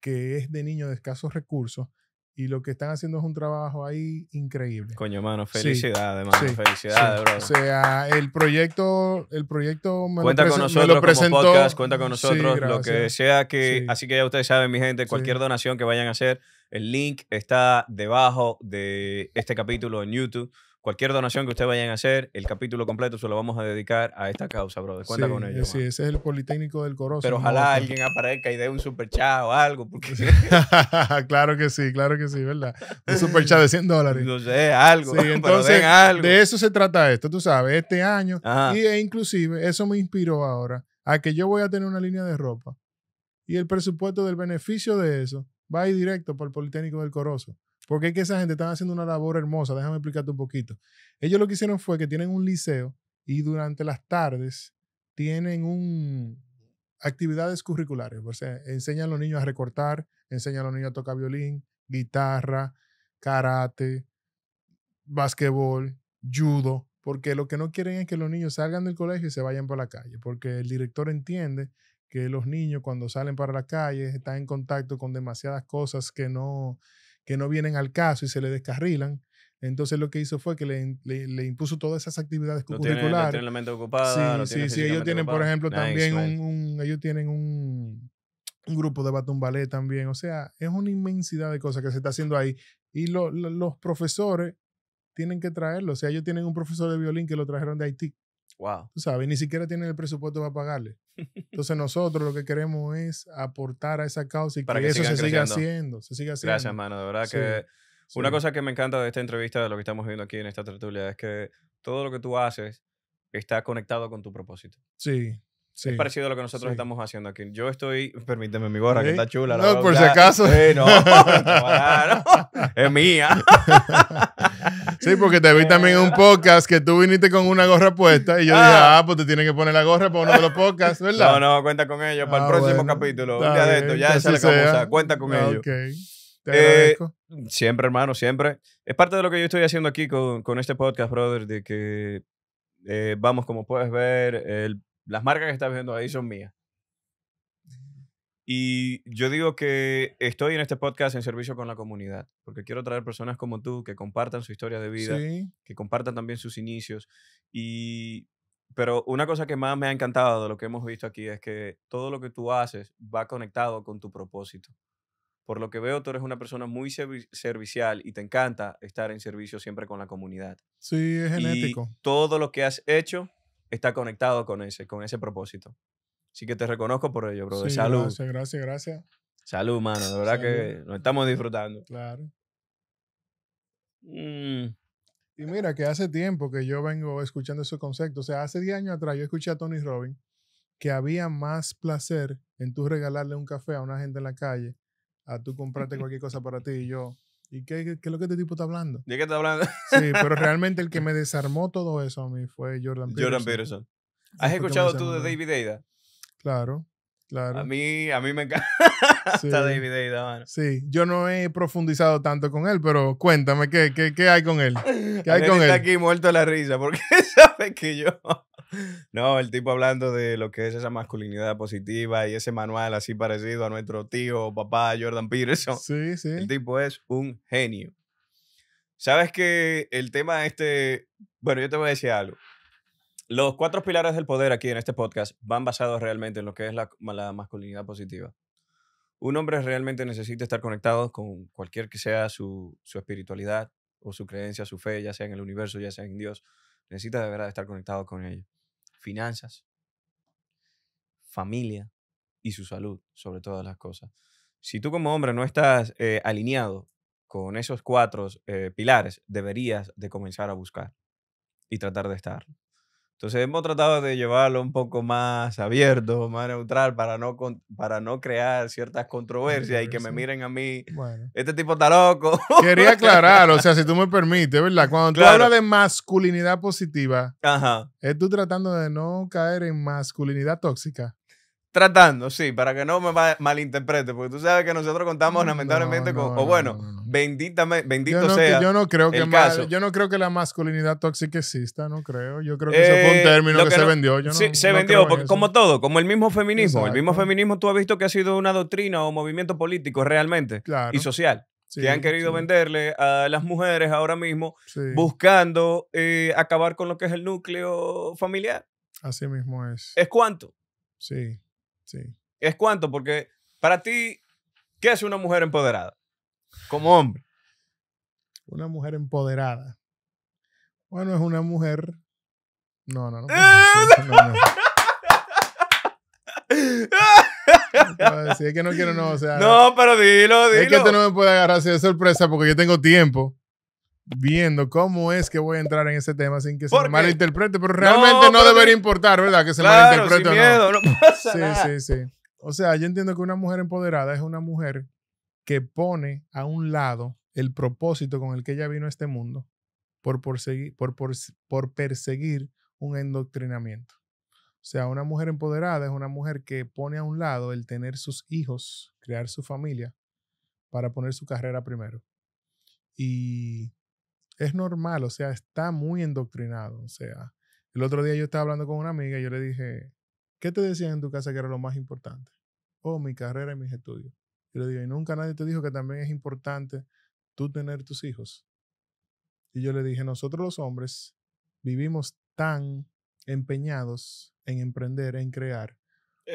que es de niños de escasos recursos, y lo que están haciendo es un trabajo ahí increíble. Coño, mano, felicidades, mano, felicidades, bro. O sea, el proyecto, el proyecto me cuenta con nosotros como podcast, cuenta con nosotros, lo que sea que, así que ya ustedes saben, mi gente, cualquier donación que vayan a hacer, el link está debajo de este capítulo en YouTube. Cualquier donación que ustedes vayan a hacer, el capítulo completo se lo vamos a dedicar a esta causa, brother. Cuenta con ello. Sí, ese es el Politécnico del Corozo. Pero ojalá alguien aparezca y dé un super o algo. claro que sí, claro que sí, ¿verdad? Un super de 100 dólares. No sé, algo. Sí, entonces, algo. De eso se trata esto, tú sabes, este año. Y e inclusive eso me inspiró ahora a que yo voy a tener una línea de ropa. Y el presupuesto del beneficio de eso va a ir directo para el Politécnico del Corozo. Porque es que esa gente está haciendo una labor hermosa. Déjame explicarte un poquito. Ellos lo que hicieron fue que tienen un liceo y durante las tardes tienen un, actividades curriculares. O sea, enseñan a los niños a recortar, enseñan a los niños a tocar violín, guitarra, karate, basquetbol, judo, porque lo que no quieren es que los niños salgan del colegio y se vayan para la calle, porque el director entiende que los niños cuando salen para la calle están en contacto con demasiadas cosas que no que no vienen al caso y se le descarrilan. Entonces lo que hizo fue que le, impuso todas esas actividades curriculares. sí, sí, sí, ellos tienen, por ejemplo, también Un, ellos tienen un, grupo de batón ballet también. O sea, es una inmensidad de cosas que se está haciendo ahí. Y los profesores tienen que traerlo. O sea, ellos tienen un profesor de violín que lo trajeron de Haití. Wow. sabes, ni siquiera tienen el presupuesto para pagarle. Entonces nosotros lo que queremos es aportar a esa causa y que, eso se siga haciendo, Gracias, mano. De verdad que una cosa que me encanta de esta entrevista, de lo que estamos viendo aquí en esta tertulia, es que todo lo que tú haces está conectado con tu propósito. Sí. Es parecido a lo que nosotros estamos haciendo aquí. Yo estoy, permíteme mi gorra, que está chula. no, por si acaso. Sí, no, es mía. sí, porque te vi también en un podcast que tú viniste con una gorra puesta y yo dije, ah, ah pues te tienen que poner la gorra para uno de los podcasts, ¿verdad? No, no, cuenta con ellos para el ah, próximo capítulo. de esto, ya es la cosa. Cuenta con ellos. Eh, siempre, hermano, siempre. Es parte de lo que yo estoy haciendo aquí con, este podcast, brother, de que eh, vamos, como puedes ver, el las marcas que estás viendo ahí son mías. Y yo digo que estoy en este podcast en servicio con la comunidad, porque quiero traer personas como tú que compartan su historia de vida, que compartan también sus inicios. Y, pero una cosa que más me ha encantado de lo que hemos visto aquí es que todo lo que tú haces va conectado con tu propósito. Por lo que veo, tú eres una persona muy servicial y te encanta estar en servicio siempre con la comunidad. Sí, es genético. Y todo lo que has hecho está conectado con ese, con ese propósito. Así que te reconozco por ello, brother. Salud. Gracias, gracias, gracias. Salud, mano. De verdad que nos estamos disfrutando. Claro. Mm. Y mira, que hace tiempo que yo vengo escuchando esos conceptos. O sea, hace 10 años atrás yo escuché a Tony Robbins que había más placer en tú regalarle un café a una gente en la calle, a tú comprarte cualquier cosa para ti y yo. ¿Y qué, qué, es lo que este tipo está hablando? ¿De qué está hablando? sí, pero realmente el que me desarmó todo eso a mí fue Jordan Peterson. Jordan Peterson. ¿Has escuchado tú de David Eida? Claro, claro. A mí, a mí me encanta David Eida, mano. Sí, yo no he profundizado tanto con él, pero cuéntame, ¿qué, qué, qué hay con él? ¿Qué hay con él? Está aquí muerto la risa, porque sabe que yo... No, el tipo hablando de lo que es esa masculinidad positiva y ese manual así parecido a nuestro tío, papá Jordan Peterson. Sí, sí. El tipo es un genio. Sabes que el tema este, bueno, yo te voy a decir algo. Los cuatro pilares del poder aquí en este podcast van basados realmente en lo que es la, masculinidad positiva. Un hombre realmente necesita estar conectado con cualquier que sea su, su espiritualidad o su creencia, su fe, ya sea en el universo, ya sea en Dios. Necesita de verdad estar conectado con ello finanzas, familia y su salud, sobre todas las cosas. Si tú como hombre no estás eh, alineado con esos cuatro eh, pilares, deberías de comenzar a buscar y tratar de estar. Entonces hemos tratado de llevarlo un poco más abierto, más neutral, para no, para no crear ciertas controversias y que me miren a mí, este tipo está loco. Quería aclarar, o sea, si tú me permites, ¿verdad? Cuando tú hablas de masculinidad positiva, es tú tratando de no caer en masculinidad tóxica. Tratando, sí, para que no me malinterprete, porque tú sabes que nosotros contamos lamentablemente con, o bueno, bendita, bendito yo sea. yo no creo que yo no creo que la masculinidad tóxica exista, no creo. Yo creo que se ese fue un eh, término que, se vendió. sí, se vendió, porque como todo, como el mismo feminismo. El mismo feminismo tú has visto que ha sido una doctrina o movimiento político realmente y social. que han querido venderle a las mujeres ahora mismo buscando eh, acabar con lo que es el núcleo familiar. Así mismo es. ¿Es cuánto? Sí. Sí. ¿Es cuánto? Porque para ti, ¿qué es una mujer empoderada? Como hombre. Una mujer empoderada. Bueno, es una mujer. No, no, no. no, es que no quiero, no, o sea. No, pero dilo, dilo. Es que tú no me puede agarrar así de sorpresa porque yo tengo tiempo viendo cómo es que voy a entrar en ese tema sin que se me malinterprete, pero realmente no, debería importar, ¿verdad? Que se claro, malinterprete. no. pasa nada. sí, sí. O sea, yo entiendo que una mujer empoderada es una mujer que pone a un lado el propósito con el que ella vino a este mundo por perseguir, por, por perseguir un endoctrinamiento. O sea, una mujer empoderada es una mujer que pone a un lado el tener sus hijos, crear su familia, para poner su carrera primero. Y es normal, o sea, está muy endoctrinado. O sea, el otro día yo estaba hablando con una amiga y yo le dije, ¿qué te decían en tu casa que era lo más importante? Oh, mi carrera y mis estudios. Y le dije, ¿y nunca nadie te dijo que también es importante tú tener tus hijos? Y yo le dije, nosotros los hombres vivimos tan empeñados en emprender, en crear,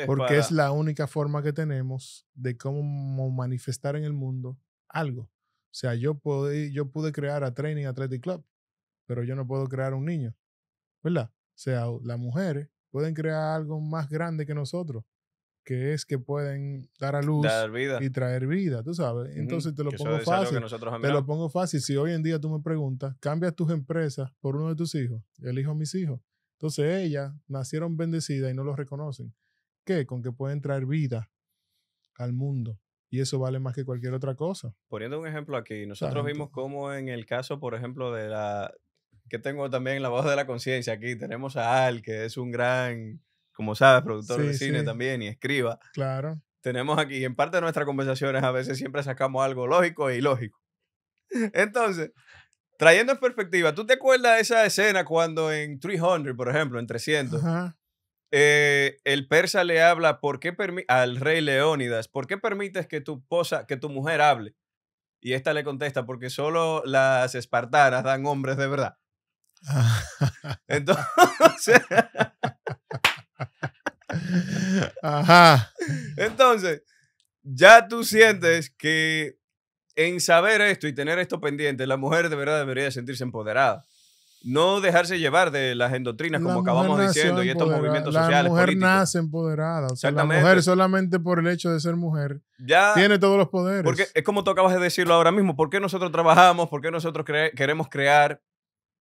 porque es la única forma que tenemos de cómo manifestar en el mundo algo. O sea, yo, pude, yo pude crear a Training Athletic Club, pero yo no puedo crear un niño, ¿verdad? O sea, las mujeres pueden crear algo más grande que nosotros, que es que pueden dar a luz y traer vida, tú sabes. Entonces te lo pongo fácil. Te lo pongo fácil. Si hoy en día tú me preguntas, cambias tus empresas por uno de tus hijos, elijo a mis hijos. Entonces ellas nacieron bendecidas y no los reconocen. ¿Qué? Con que pueden traer vida al mundo y eso vale más que cualquier otra cosa. Poniendo un ejemplo aquí, nosotros vimos cómo en el caso, por ejemplo, de la que tengo también la voz de la conciencia aquí, tenemos a Al, que es un gran, como sabes, productor de cine también y escriba. Claro. Tenemos aquí, en parte de nuestras conversaciones a veces siempre sacamos algo lógico e ilógico. Entonces, trayendo en perspectiva, ¿tú te acuerdas de esa escena cuando en 300, por ejemplo, en 300, eh, el persa le habla ¿por al rey Leónidas, ¿por qué permites que tu, que tu mujer hable? Y esta le contesta, porque solo las espartanas dan hombres de verdad. Entonces, Ajá. Entonces, ya tú sientes que en saber esto y tener esto pendiente, la mujer de verdad debería sentirse empoderada no dejarse llevar de las endoctrinas, como acabamos diciendo, y estos movimientos la sociales. La mujer nace empoderada. O sea, la mujer solamente por el hecho de ser mujer tiene todos los poderes. Porque es como tú acabas de decirlo ahora mismo. ¿Por qué nosotros trabajamos? ¿Por qué nosotros queremos crear?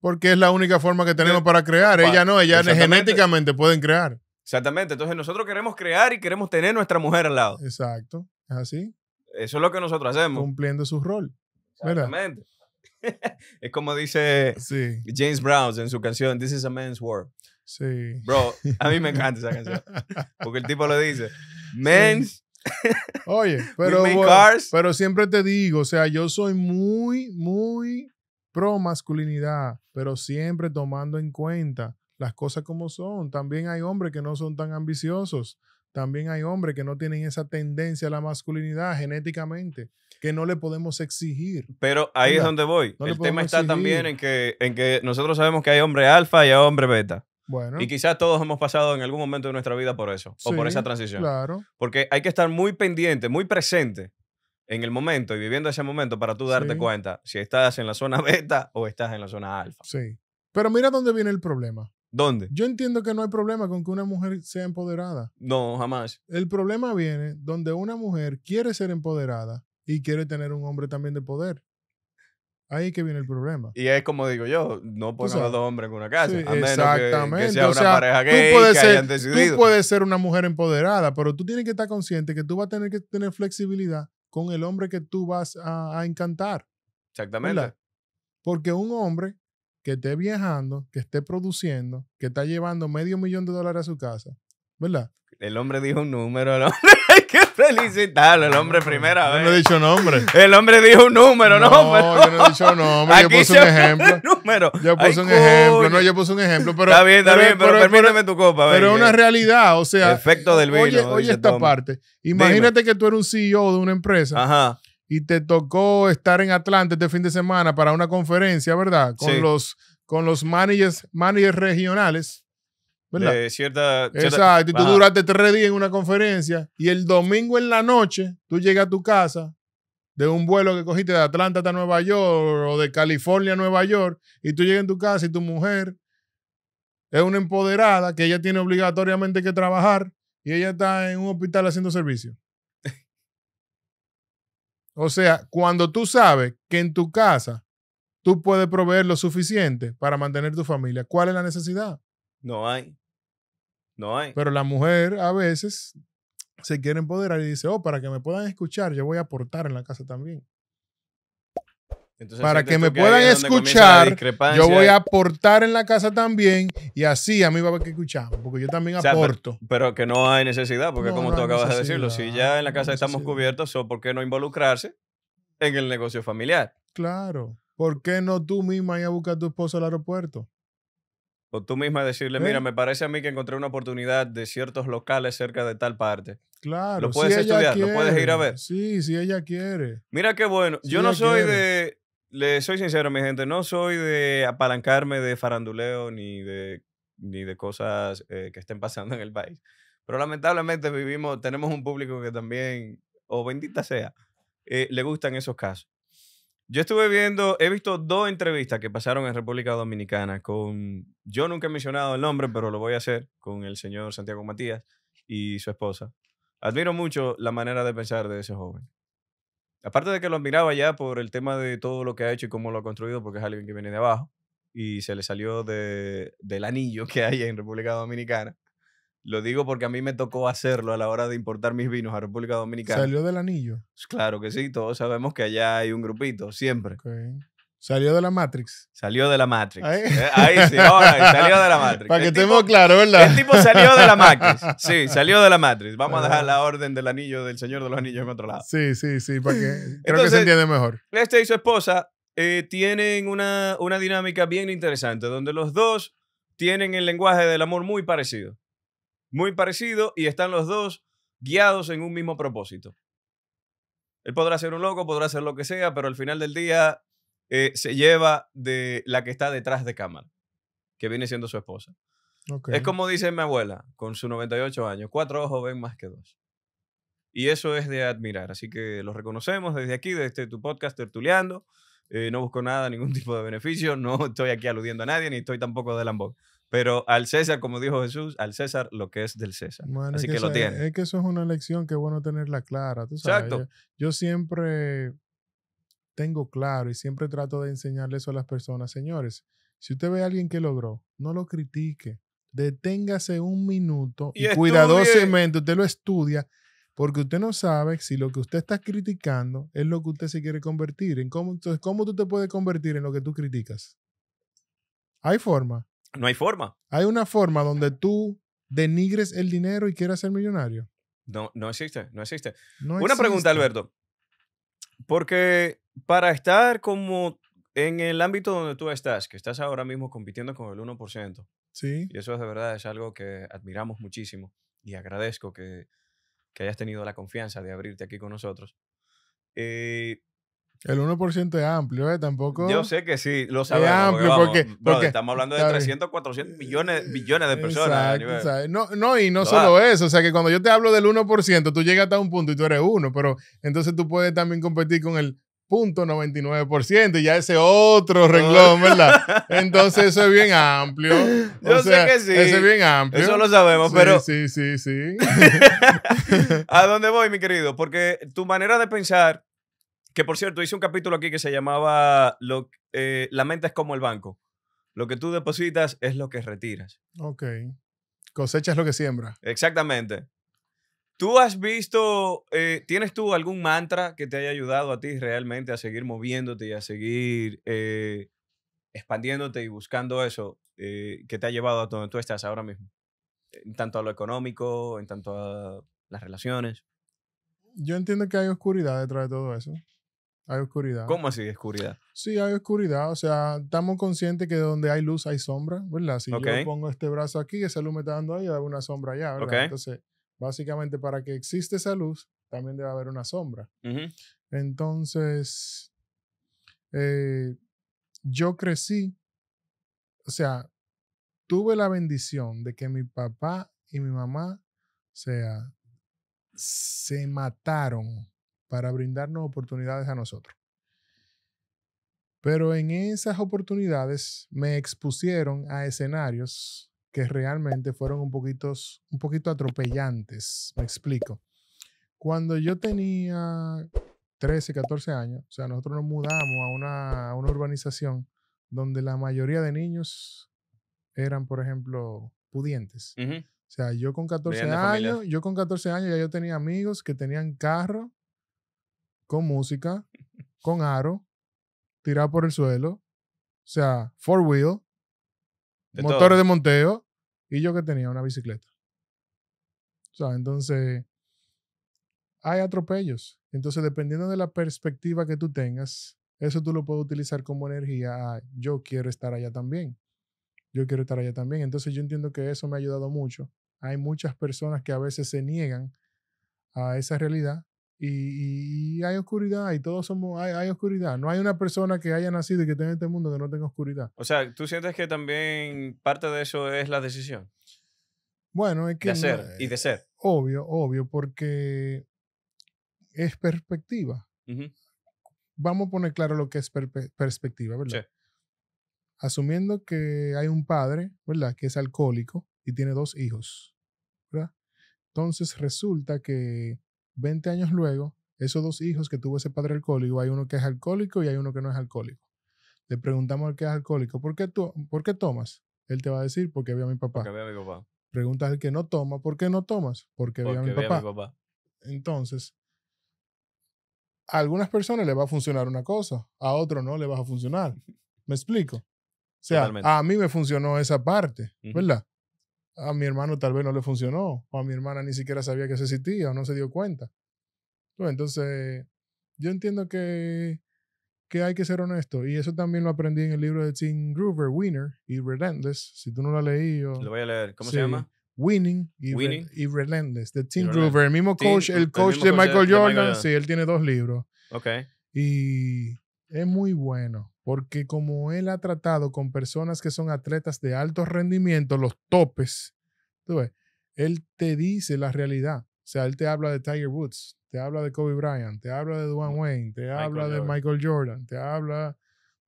Porque es la única forma que tenemos eh, para crear. ella no, ella genéticamente pueden crear. Exactamente. Entonces nosotros queremos crear y queremos tener nuestra mujer al lado. Exacto. Es así. Eso es lo que nosotros hacemos. Cumpliendo su rol. Exactamente. es como dice James Brown en su canción This is a Man's World. Bro, a mí me encanta esa canción. Porque el tipo lo dice. Men's. Oye, pero, pero siempre te digo, o sea, yo soy muy, muy pro masculinidad, pero siempre tomando en cuenta las cosas como son. También hay hombres que no son tan ambiciosos. También hay hombres que no tienen esa tendencia a la masculinidad genéticamente, que no le podemos exigir. Pero ahí es donde voy. el tema está también en que, en que nosotros sabemos que hay hombre alfa y hay hombre beta. Bueno. Y quizás todos hemos pasado en algún momento de nuestra vida por eso, o por esa transición. Claro. Porque hay que estar muy pendiente, muy presente en el momento y viviendo ese momento para tú darte cuenta si estás en la zona beta o estás en la zona alfa. Sí. Pero mira dónde viene el problema. ¿Dónde? Yo entiendo que no hay problema con que una mujer sea empoderada. No, jamás. El problema viene donde una mujer quiere ser empoderada y quiere tener un hombre también de poder. Ahí que viene el problema. Y es como digo yo, no pongan a dos hombres en una casa. exactamente. Que, sea pareja que ser, hayan decidido. ser una mujer empoderada, pero tú tienes que estar consciente que tú vas a tener que tener flexibilidad con el hombre que tú vas a, encantar. Exactamente. Porque un hombre que esté viajando, que esté produciendo, que está llevando medio millón de dólares a su casa, ¿verdad? El hombre dijo un número, ¿no? hay que felicitarlo, el hombre primera vez. Yo No he dicho nombre. El hombre dijo un número, ¿no? No, yo no he dicho nombre, Aquí yo puse un ejemplo. Número. Yo puse un ejemplo, no, yo puse un ejemplo, pero... Está bien, está bien, pero, permíteme tu copa. Pero es una realidad, o sea... Efecto del eh, vino. Oye, oye esta parte. Imagínate que tú eres un CEO de una empresa. Ajá y te tocó estar en Atlanta este fin de semana para una conferencia, ¿verdad? Con los con los managers, regionales. ¿verdad? De cierta, Exacto. Y tú duraste tres días en una conferencia y el domingo en la noche tú llegas a tu casa de un vuelo que cogiste de Atlanta hasta Nueva York o de California a Nueva York y tú llegas a tu casa y tu mujer es una empoderada que ella tiene obligatoriamente que trabajar y ella está en un hospital haciendo servicio. O sea, cuando tú sabes que en tu casa tú puedes proveer lo suficiente para mantener tu familia, ¿cuál es la necesidad? No hay. No hay. Pero la mujer a veces se quiere empoderar y dice, oh, para que me puedan escuchar, yo voy a aportar en la casa también para que me puedan escuchar, yo voy a aportar en la casa también y así a mí va a haber que escuchar. porque yo también aporto. Pero, que no hay necesidad, porque como tú acabas de decirlo, si ya en la casa estamos cubiertos, ¿por qué no involucrarse en el negocio familiar? Claro. ¿Por qué no tú misma ir a buscar a tu esposo al aeropuerto? O tú misma decirle, mira, ¿Eh? me parece a mí que encontré una oportunidad de ciertos locales cerca de tal parte. Claro. Lo puedes estudiar, lo puedes ir a ver. Sí, si ella quiere. Mira qué bueno. yo no soy de le soy sincero, mi gente, no soy de apalancarme de faranduleo ni de, ni de cosas eh, que estén pasando en el país. Pero lamentablemente vivimos, tenemos un público que también, o bendita sea, eh, le gustan esos casos. Yo estuve viendo, he visto dos entrevistas que pasaron en República Dominicana con, yo nunca he mencionado el nombre, pero lo voy a hacer, con el señor Santiago Matías y su esposa. Admiro mucho la manera de pensar de ese joven aparte de que lo miraba ya por el tema de todo lo que ha hecho y cómo lo ha construido, porque es alguien que viene de abajo y se le salió de, del anillo que hay en República Dominicana. Lo digo porque a mí me tocó hacerlo a la hora de importar mis vinos a República Dominicana. ¿Salió del anillo? Claro que sí, todos sabemos que allá hay un grupito, siempre. Salió de la Matrix. Salió de la Matrix. Ahí, eh, sí, salió de la Matrix. Para que estemos claros, ¿verdad? El tipo salió de la Matrix. Sí, salió de la Matrix. Vamos a dejar la orden del anillo del Señor de los Anillos en otro lado. Sí, sí, sí, para que creo que se entiende mejor. Este y su esposa eh, tienen una, una dinámica bien interesante, donde los dos tienen el lenguaje del amor muy parecido. Muy parecido y están los dos guiados en un mismo propósito. Él podrá ser un loco, podrá ser lo que sea, pero al final del día eh, se lleva de la que está detrás de cámara, que viene siendo su esposa. Es como dice mi abuela, con sus 98 años, cuatro ojos ven más que dos. Y eso es de admirar. Así que lo reconocemos desde aquí, desde este, tu podcast Tertuleando. Eh, no busco nada, ningún tipo de beneficio. No estoy aquí aludiendo a nadie, ni estoy tampoco de Lambón. Pero al César, como dijo Jesús, al César lo que es del César. Así que, lo tiene. Es, que eso es una lección que es bueno tenerla clara. Exacto. yo siempre tengo claro y siempre trato de enseñarle eso a las personas, señores, si usted ve a alguien que logró, no lo critique, deténgase un minuto y, cuidadosamente usted lo estudia. Porque usted no sabe si lo que usted está criticando es lo que usted se quiere convertir. En cómo, entonces, ¿cómo tú te puedes convertir en lo que tú criticas? ¿Hay forma? No hay forma. ¿Hay una forma donde tú denigres el dinero y quieras ser millonario? No, no existe, no existe. una pregunta, Alberto. Porque para estar como en el ámbito donde tú estás, que estás ahora mismo compitiendo con el 1%. Sí. Y eso es de verdad es algo que admiramos muchísimo y agradezco que, que hayas tenido la confianza de abrirte aquí con nosotros. Eh, el 1% es amplio, ¿eh? Tampoco. Yo sé que sí, lo sabemos. Es amplio porque, porque, estamos hablando de 300, 400 millones, de personas. No, no, y no, solo eso. O sea, que cuando yo te hablo del 1%, tú llegas hasta un punto y tú eres uno, pero entonces tú puedes también competir con el .99% y ya ese otro renglón, ah. ¿verdad? Entonces eso es bien amplio. Yo sé que sí. Eso es bien amplio. Eso lo sabemos, pero... Sí, sí, sí. ¿A dónde voy, mi querido? Porque tu manera de pensar, que por cierto, hice un capítulo aquí que se llamaba lo, eh, La mente es como el banco. Lo que tú depositas es lo que retiras. Ok. Cosechas lo que siembra. Exactamente. ¿Tú has visto, eh, tienes tú algún mantra que te haya ayudado a ti realmente a seguir moviéndote y a seguir eh, expandiéndote y buscando eso eh, que te ha llevado a donde tú estás ahora mismo? En tanto a lo económico, en tanto a las relaciones. Yo entiendo que hay oscuridad detrás de todo eso. Hay oscuridad. ¿Cómo así oscuridad? Sí, hay oscuridad. O sea, estamos conscientes que donde hay luz hay sombra, ¿verdad? Si yo pongo este brazo aquí, esa luz me está dando ahí, hay una sombra allá, ¿verdad? Entonces, Básicamente, para que exista esa luz, también debe haber una sombra. Entonces, eh, yo crecí, o sea, tuve la bendición de que mi papá y mi mamá, se mataron para brindarnos oportunidades a nosotros. Pero en esas oportunidades me expusieron a escenarios que realmente fueron un, un poquito atropellantes. Me explico. Cuando yo tenía 13, 14 años, o sea, nosotros nos mudamos a una, a una urbanización donde la mayoría de niños eran, por ejemplo, pudientes. O sea, yo con 14 años, yo con 14 años ya yo tenía amigos que tenían carro con música, con aro, tirado por el suelo, o sea, four wheel, motores de monteo. Y yo que tenía una bicicleta. O sea, entonces hay atropellos. Entonces, dependiendo de la perspectiva que tú tengas, eso tú lo puedes utilizar como energía. yo quiero estar allá también. Yo quiero estar allá también. Entonces, yo entiendo que eso me ha ayudado mucho. Hay muchas personas que a veces se niegan a esa realidad y, hay oscuridad y todos somos, hay, oscuridad. No hay una persona que haya nacido y que tenga este mundo que no tenga oscuridad. O sea, ¿tú sientes que también parte de eso es la decisión? Bueno, es que... De ser y de ser. Obvio, obvio, porque es perspectiva. Vamos a poner claro lo que es perspectiva, ¿verdad? Asumiendo que hay un padre, ¿verdad? Que es alcohólico y tiene dos hijos, ¿verdad? Entonces resulta que 20 años luego, esos dos hijos que tuvo ese padre alcohólico, hay uno que es alcohólico y hay uno que no es alcohólico. Le preguntamos al que es alcohólico, ¿por qué, tú, ¿por qué tomas? Él te va a decir, porque había a mi papá. Porque Preguntas al que no toma, ¿por qué no tomas? Porque, ve a mi, papá. Entonces, a algunas personas le va a funcionar una cosa, a otro no le va a funcionar. ¿Me explico? O sea, a mí me funcionó esa parte, ¿verdad? a mi hermano tal vez no le funcionó, o a mi hermana ni siquiera sabía que se existía, o no se dio cuenta. entonces, yo entiendo que, que hay que ser honesto, y eso también lo aprendí en el libro de Tim Groover, Winner y Relentless, si tú no lo has leído. Lo voy a leer, ¿cómo se llama? Winning y, Relentless, de Tim Groover, el mismo coach, el coach, de, Michael Jordan, sí, él tiene dos libros. Ok. Y es muy bueno porque como él ha tratado con personas que son atletas de alto rendimiento, los topes, tú ves, él te dice la realidad. O sea, él te habla de Tiger Woods, te habla de Kobe Bryant, te habla de Duane Wayne, te habla de Michael Jordan, te habla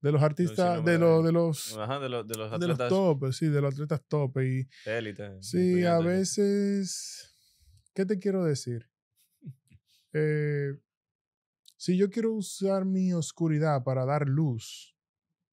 de los artistas, de, los, de, los, de, los, atletas. topes, sí, de los atletas topes Y, Élite. Sí, a veces, ¿qué te quiero decir? Eh, si yo quiero usar mi oscuridad para dar luz,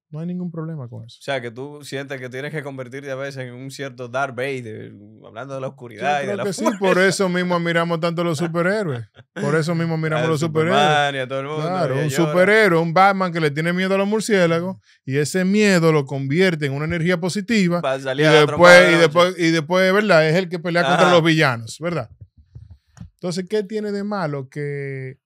no hay ningún problema con eso. O sea, que tú sientes que tienes que convertirte a veces en un cierto Darth Vader, mm, hablando de la oscuridad y de la que Sí, por eso mismo admiramos tanto a los superhéroes. Por eso mismo admiramos los superhéroes. Y a todo el mundo, claro, un superhéroe, un Batman que le tiene miedo a los murciélagos y ese miedo lo convierte en una energía positiva. y, después, y, ¿verdad? Es el que pelea contra los villanos, ¿verdad? Entonces, ¿qué tiene de malo que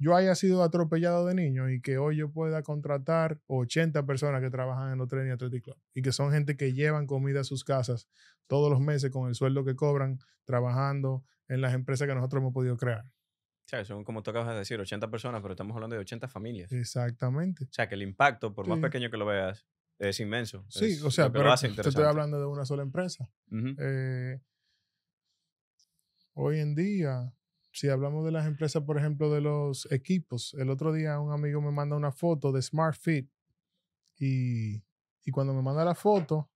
yo haya sido atropellado de niño y que hoy yo pueda contratar 80 personas que trabajan en los training atletic Club y que son gente que llevan comida a sus casas todos los meses con el sueldo que cobran trabajando en las empresas que nosotros hemos podido crear. O sea, son como tú acabas de decir, 80 personas, pero estamos hablando de 80 familias. Exactamente. O sea, que el impacto, por más pequeño que lo veas, es inmenso. Sí, o sea, pero te estoy hablando de una sola empresa. Eh, hoy en día, si hablamos de las empresas, por ejemplo, de los equipos, el otro día un amigo me manda una foto de SmartFit y, y cuando me manda la foto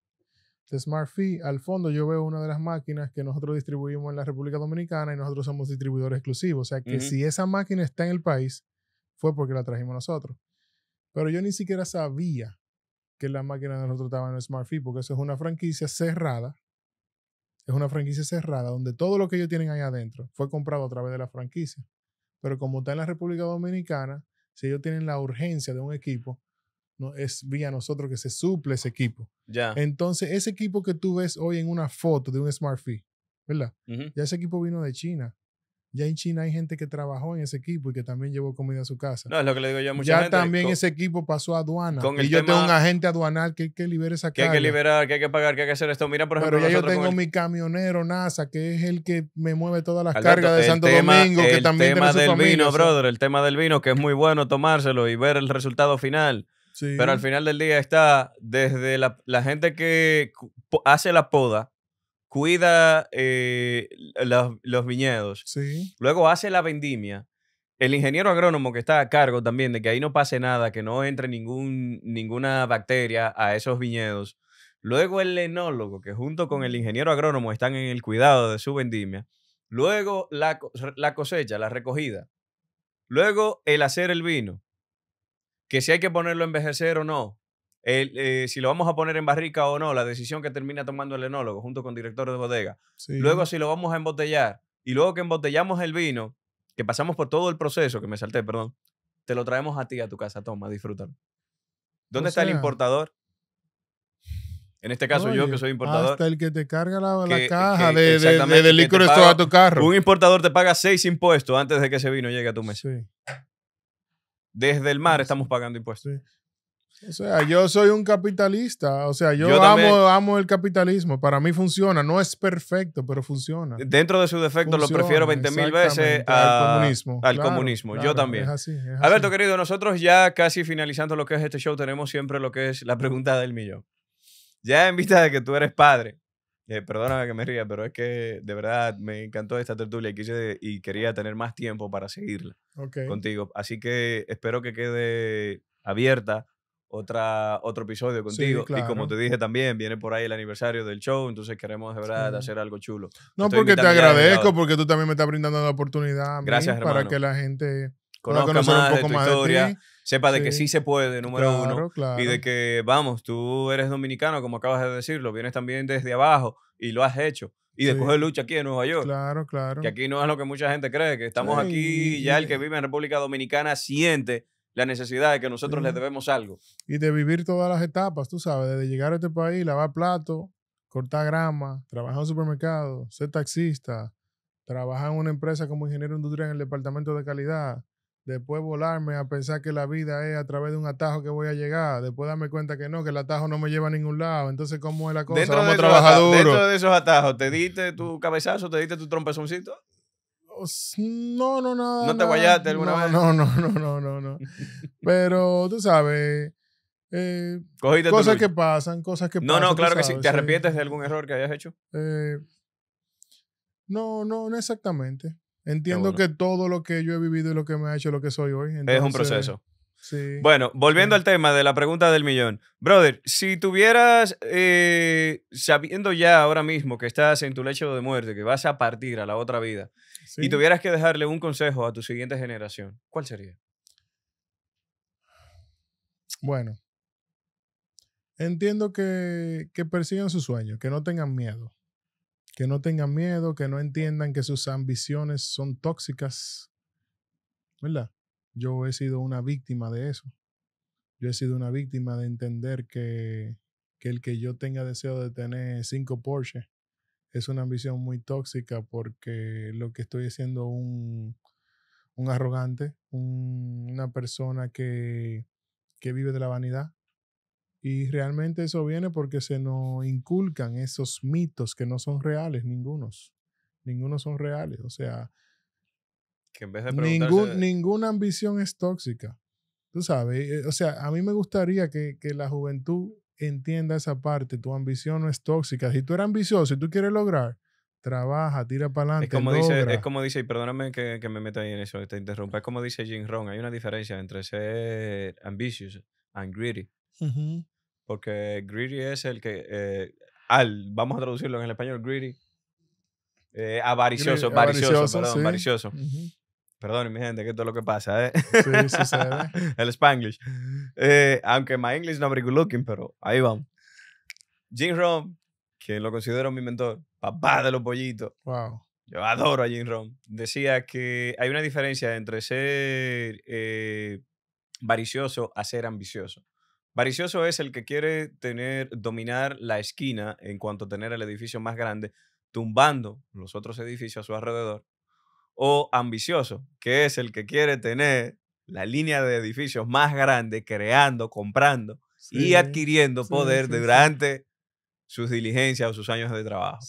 de SmartFit, al fondo yo veo una de las máquinas que nosotros distribuimos en la República Dominicana y nosotros somos distribuidores exclusivos. O sea que si esa máquina está en el país, fue porque la trajimos nosotros. Pero yo ni siquiera sabía que la máquina de nosotros estaba en SmartFit porque eso es una franquicia cerrada es una franquicia cerrada donde todo lo que ellos tienen ahí adentro fue comprado a través de la franquicia. Pero como está en la República Dominicana, si ellos tienen la urgencia de un equipo, no, es vía nosotros que se suple ese equipo. Ya. Entonces, ese equipo que tú ves hoy en una foto de un Smart Fee, ¿verdad? Ya ese equipo vino de China. Ya en China hay gente que trabajó en ese equipo y que también llevó comida a su casa. No, es lo que le digo yo a mucha ya Ya también ese equipo pasó a aduana. y yo tengo un agente aduanal que hay que liberar esa carga. Que hay que liberar, que hay que pagar, que hay que hacer esto. Mira, por ejemplo, yo tengo mi camionero NASA, que es el que me mueve todas las cargas de Santo Domingo, también El tema del vino, brother, el tema del vino, que es muy bueno tomárselo y ver el resultado final. Pero al final del día está desde la gente que hace la poda, cuida eh, los, viñedos, luego hace la vendimia. El ingeniero agrónomo que está a cargo también de que ahí no pase nada, que no entre ningún, ninguna bacteria a esos viñedos. Luego el enólogo, que junto con el ingeniero agrónomo están en el cuidado de su vendimia. Luego la, la cosecha, la recogida. Luego el hacer el vino. Que si hay que ponerlo a envejecer o no. Eh, si lo vamos a poner en barrica o no, la decisión que termina tomando el enólogo junto con el director de bodega. Luego si lo vamos a embotellar y luego que embotellamos el vino, que pasamos por todo el proceso, que me salté, perdón, te lo traemos a ti a tu casa, toma, disfrútalo. ¿Dónde está el importador? En este caso yo que soy importador. Hasta el que te carga la, caja de, de, a tu carro. Un importador te paga seis impuestos antes de que ese vino llegue a tu mesa. Desde el mar pues estamos pagando impuestos. Sí. O sea, yo soy un capitalista. O sea, yo, amo, amo, el capitalismo. Para mí funciona. No es perfecto, pero funciona. Dentro de su defecto lo prefiero 20.000 mil veces al comunismo. Al comunismo. yo también. así, Alberto, querido, nosotros ya casi finalizando lo que es este show, tenemos siempre lo que es la pregunta del millón. Ya en vista de que tú eres padre, eh, perdóname que me ría, pero es que de verdad me encantó esta tertulia y, y quería tener más tiempo para seguirla contigo. Así que espero que quede abierta otra, otro episodio contigo. Y como te dije también, viene por ahí el aniversario del show, entonces queremos de verdad hacer algo chulo. No, porque te agradezco, porque tú también me estás brindando la oportunidad. Gracias, Para que la gente conozca más un poco de tu historia, sepa de que sí se puede, número uno. Y de que, vamos, tú eres dominicano, como acabas de decirlo, vienes también desde abajo y lo has hecho y después de lucha aquí en Nueva York. Claro, claro. Que aquí no es lo que mucha gente cree, que estamos aquí, ya el que vive en República Dominicana siente la necesidad de que nosotros les debemos algo. Y de vivir todas las etapas, tú sabes, desde llegar a este país, lavar plato, cortar grama, trabajar en un supermercado, ser taxista, trabajar en una empresa como ingeniero industrial en el departamento de calidad, después volarme a pensar que la vida es a través de un atajo que voy a llegar, después darme cuenta que no, que el atajo no me lleva a ningún lado, entonces ¿cómo es la cosa? Dentro, de, esos atajos, dentro de esos atajos, ¿te diste tu cabezazo, te diste tu trompezoncito? No, no, no. ¿No te guayaste alguna vez? No, no, no, no, no, no. Pero tú sabes, eh, cosas que pasan, cosas que no, pasan. No, no, claro que sí. ¿Te arrepientes de algún error que hayas hecho? Eh, no, no, no exactamente. Entiendo que todo lo que yo he vivido y lo que me ha hecho lo que soy hoy. es un proceso. Bueno, volviendo al tema de la pregunta del millón. Brother, si tuvieras, eh, sabiendo ya ahora mismo que estás en tu lecho de muerte, que vas a partir a la otra vida, y tuvieras que dejarle un consejo a tu siguiente generación, ¿cuál sería? Bueno, entiendo que, que persigan su sueño, que no tengan miedo, que no tengan miedo, que no entiendan que sus ambiciones son tóxicas, ¿verdad? yo he sido una víctima de eso. Yo he sido una víctima de entender que, que el que yo tenga deseo de tener cinco Porsche es una ambición muy tóxica porque lo que estoy haciendo un, un arrogante, una persona que, que vive de la vanidad. Y realmente eso viene porque se nos inculcan esos mitos que no son reales, ningunos. Ningunos son reales. O sea, que en vez de ninguna ambición es tóxica. Tú sabes, eh, o sea, a mí me gustaría que, la juventud entienda esa parte. Tu ambición no es tóxica. Si tú eres ambicioso y tú quieres lograr, trabaja, tira para adelante. Es como dice, es como dice, y perdóname que, me meta ahí en eso, te interrumpa. Es como dice Jim Ron: hay una diferencia entre ser ambicioso and greedy. Porque greedy es el que, eh, al, vamos a traducirlo en el español, greedy, eh, avaricioso, avaricioso, perdón, avaricioso. Perdón, mi gente, que esto es lo que pasa, ¿eh? el Spanglish. Eh, aunque my English no very good looking, pero ahí vamos. Jim Rom, que lo considero mi mentor, papá de los pollitos. Wow. Yo adoro a Jim Rom. Decía que hay una diferencia entre ser eh, varicioso a ser ambicioso. Varicioso es el que quiere tener, dominar la esquina en cuanto a tener el edificio más grande, tumbando los otros edificios a su alrededor o ambicioso, que es el que quiere tener la línea de edificios más grande, creando, comprando y adquiriendo poder durante sus diligencias o sus años de trabajo.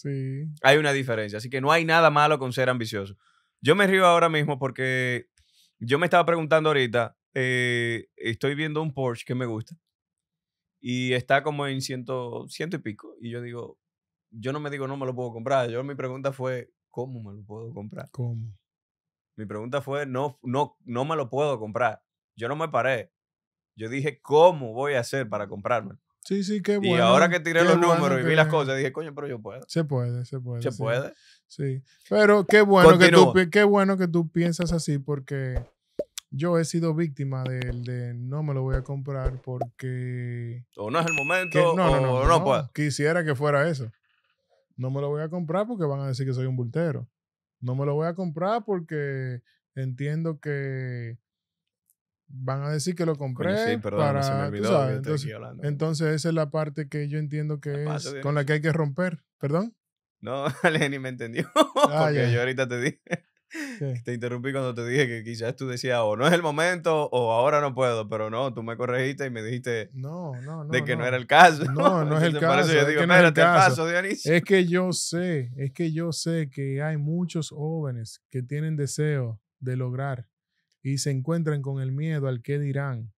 Hay una diferencia, así que no hay nada malo con ser ambicioso. Yo me río ahora mismo porque yo me estaba preguntando ahorita, eh, estoy viendo un Porsche que me gusta y está como en ciento, ciento y pico y yo digo, yo no me digo no me lo puedo comprar, yo mi pregunta fue, ¿cómo me lo puedo comprar? ¿Cómo? Mi pregunta fue, no, no, no me lo puedo comprar. Yo no me paré. Yo dije, ¿cómo voy a hacer para comprarme? Sí, sí, qué bueno. Y ahora que tiré los números y vi las cosas, dije, coño, pero yo puedo. Se puede, se puede. Se puede. Sí. Pero qué bueno, que tú, qué bueno que tú piensas así porque yo he sido víctima del de no me lo voy a comprar porque... O no es el momento, o no, no puedo. Quisiera que fuera eso. No me lo voy a comprar porque van a decir que soy un bultero. No me lo voy a comprar porque entiendo que van a decir que lo compré sí, perdón, entonces, esa es la parte que yo entiendo que es con la que hay que romper. ¿Perdón? No, ni me entendió. Ah, porque yo ahorita te dije. Te interrumpí cuando te dije que quizás tú decías o no es el momento o ahora no puedo, pero no, tú me corregiste y me dijiste no, de que no. era el caso. No, no es el caso. es que que yo sé, es que yo sé que hay muchos jóvenes que tienen deseo de lograr y se encuentran con el miedo al que dirán.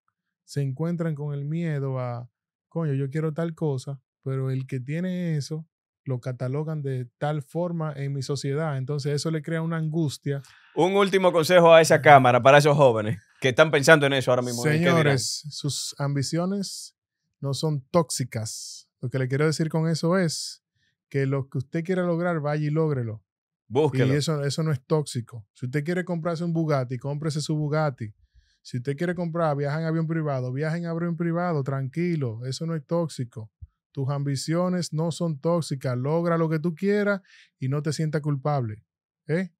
Se encuentran con el miedo a, coño, yo quiero tal cosa, pero el que tiene eso lo catalogan de tal forma en mi sociedad. Entonces eso le crea una angustia. Un último consejo a esa cámara, para esos jóvenes que están pensando en eso ahora mismo. Señores, sus ambiciones no son tóxicas. Lo que le quiero decir con eso es que lo que usted quiera lograr, vaya y lógrelo. Búsquelo. Y eso, eso no es tóxico. Si usted quiere comprarse un Bugatti, cómprese su Bugatti. Si usted quiere comprar, viaja en avión privado, viaja en avión privado, tranquilo, eso no es tóxico. Tus ambiciones no son tóxicas. Logra lo que tú quieras y no te sientas culpable. ¿Eh?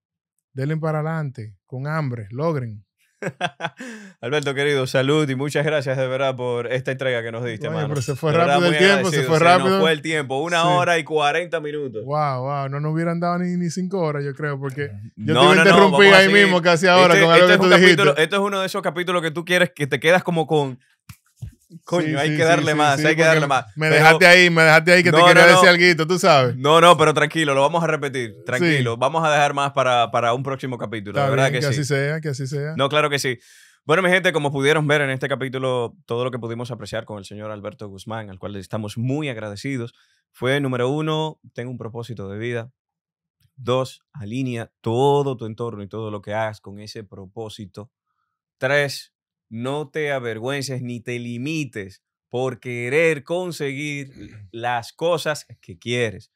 Denle para adelante, con hambre, logren. Alberto, querido, salud y muchas gracias de verdad por esta entrega que nos diste, bueno, se fue rápido el tiempo, se fue rápido. el tiempo, una hora y 40 minutos. Wow, wow, no nos hubieran dado ni, cinco horas, yo creo, porque eh, yo te interrumpí ahí mismo casi ahora este con algo este que tú dijiste. Esto es uno de esos capítulos que tú quieres que te quedas como con Coño, hay que darle más, hay que darle más. Me dejaste ahí, me dejaste ahí que te quiero decir algo, tú sabes. No, no, pero tranquilo, lo vamos a repetir, tranquilo. Vamos a dejar más para, para un próximo capítulo, la verdad que que, que así sea, que así sea. No, claro que sí. Bueno, mi gente, como pudieron ver en este capítulo, todo lo que pudimos apreciar con el señor Alberto Guzmán, al cual estamos muy agradecidos, fue número uno, tengo un propósito de vida. Dos, alinea todo tu entorno y todo lo que hagas con ese propósito. Tres, no te avergüences ni te limites por querer conseguir las cosas que quieres.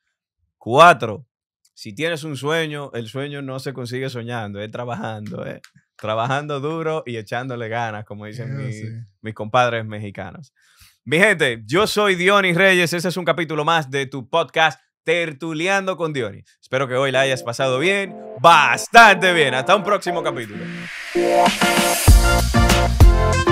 Cuatro, si tienes un sueño, el sueño no se consigue soñando, es trabajando, ¿eh? trabajando duro y echándole ganas, como dicen mis, compadres mexicanos. Mi gente, yo soy Dionis Reyes, ese es un capítulo más de tu podcast Tertuleando con Dionis. Espero que hoy la hayas pasado bien, bastante bien. Hasta un próximo capítulo. Thank you.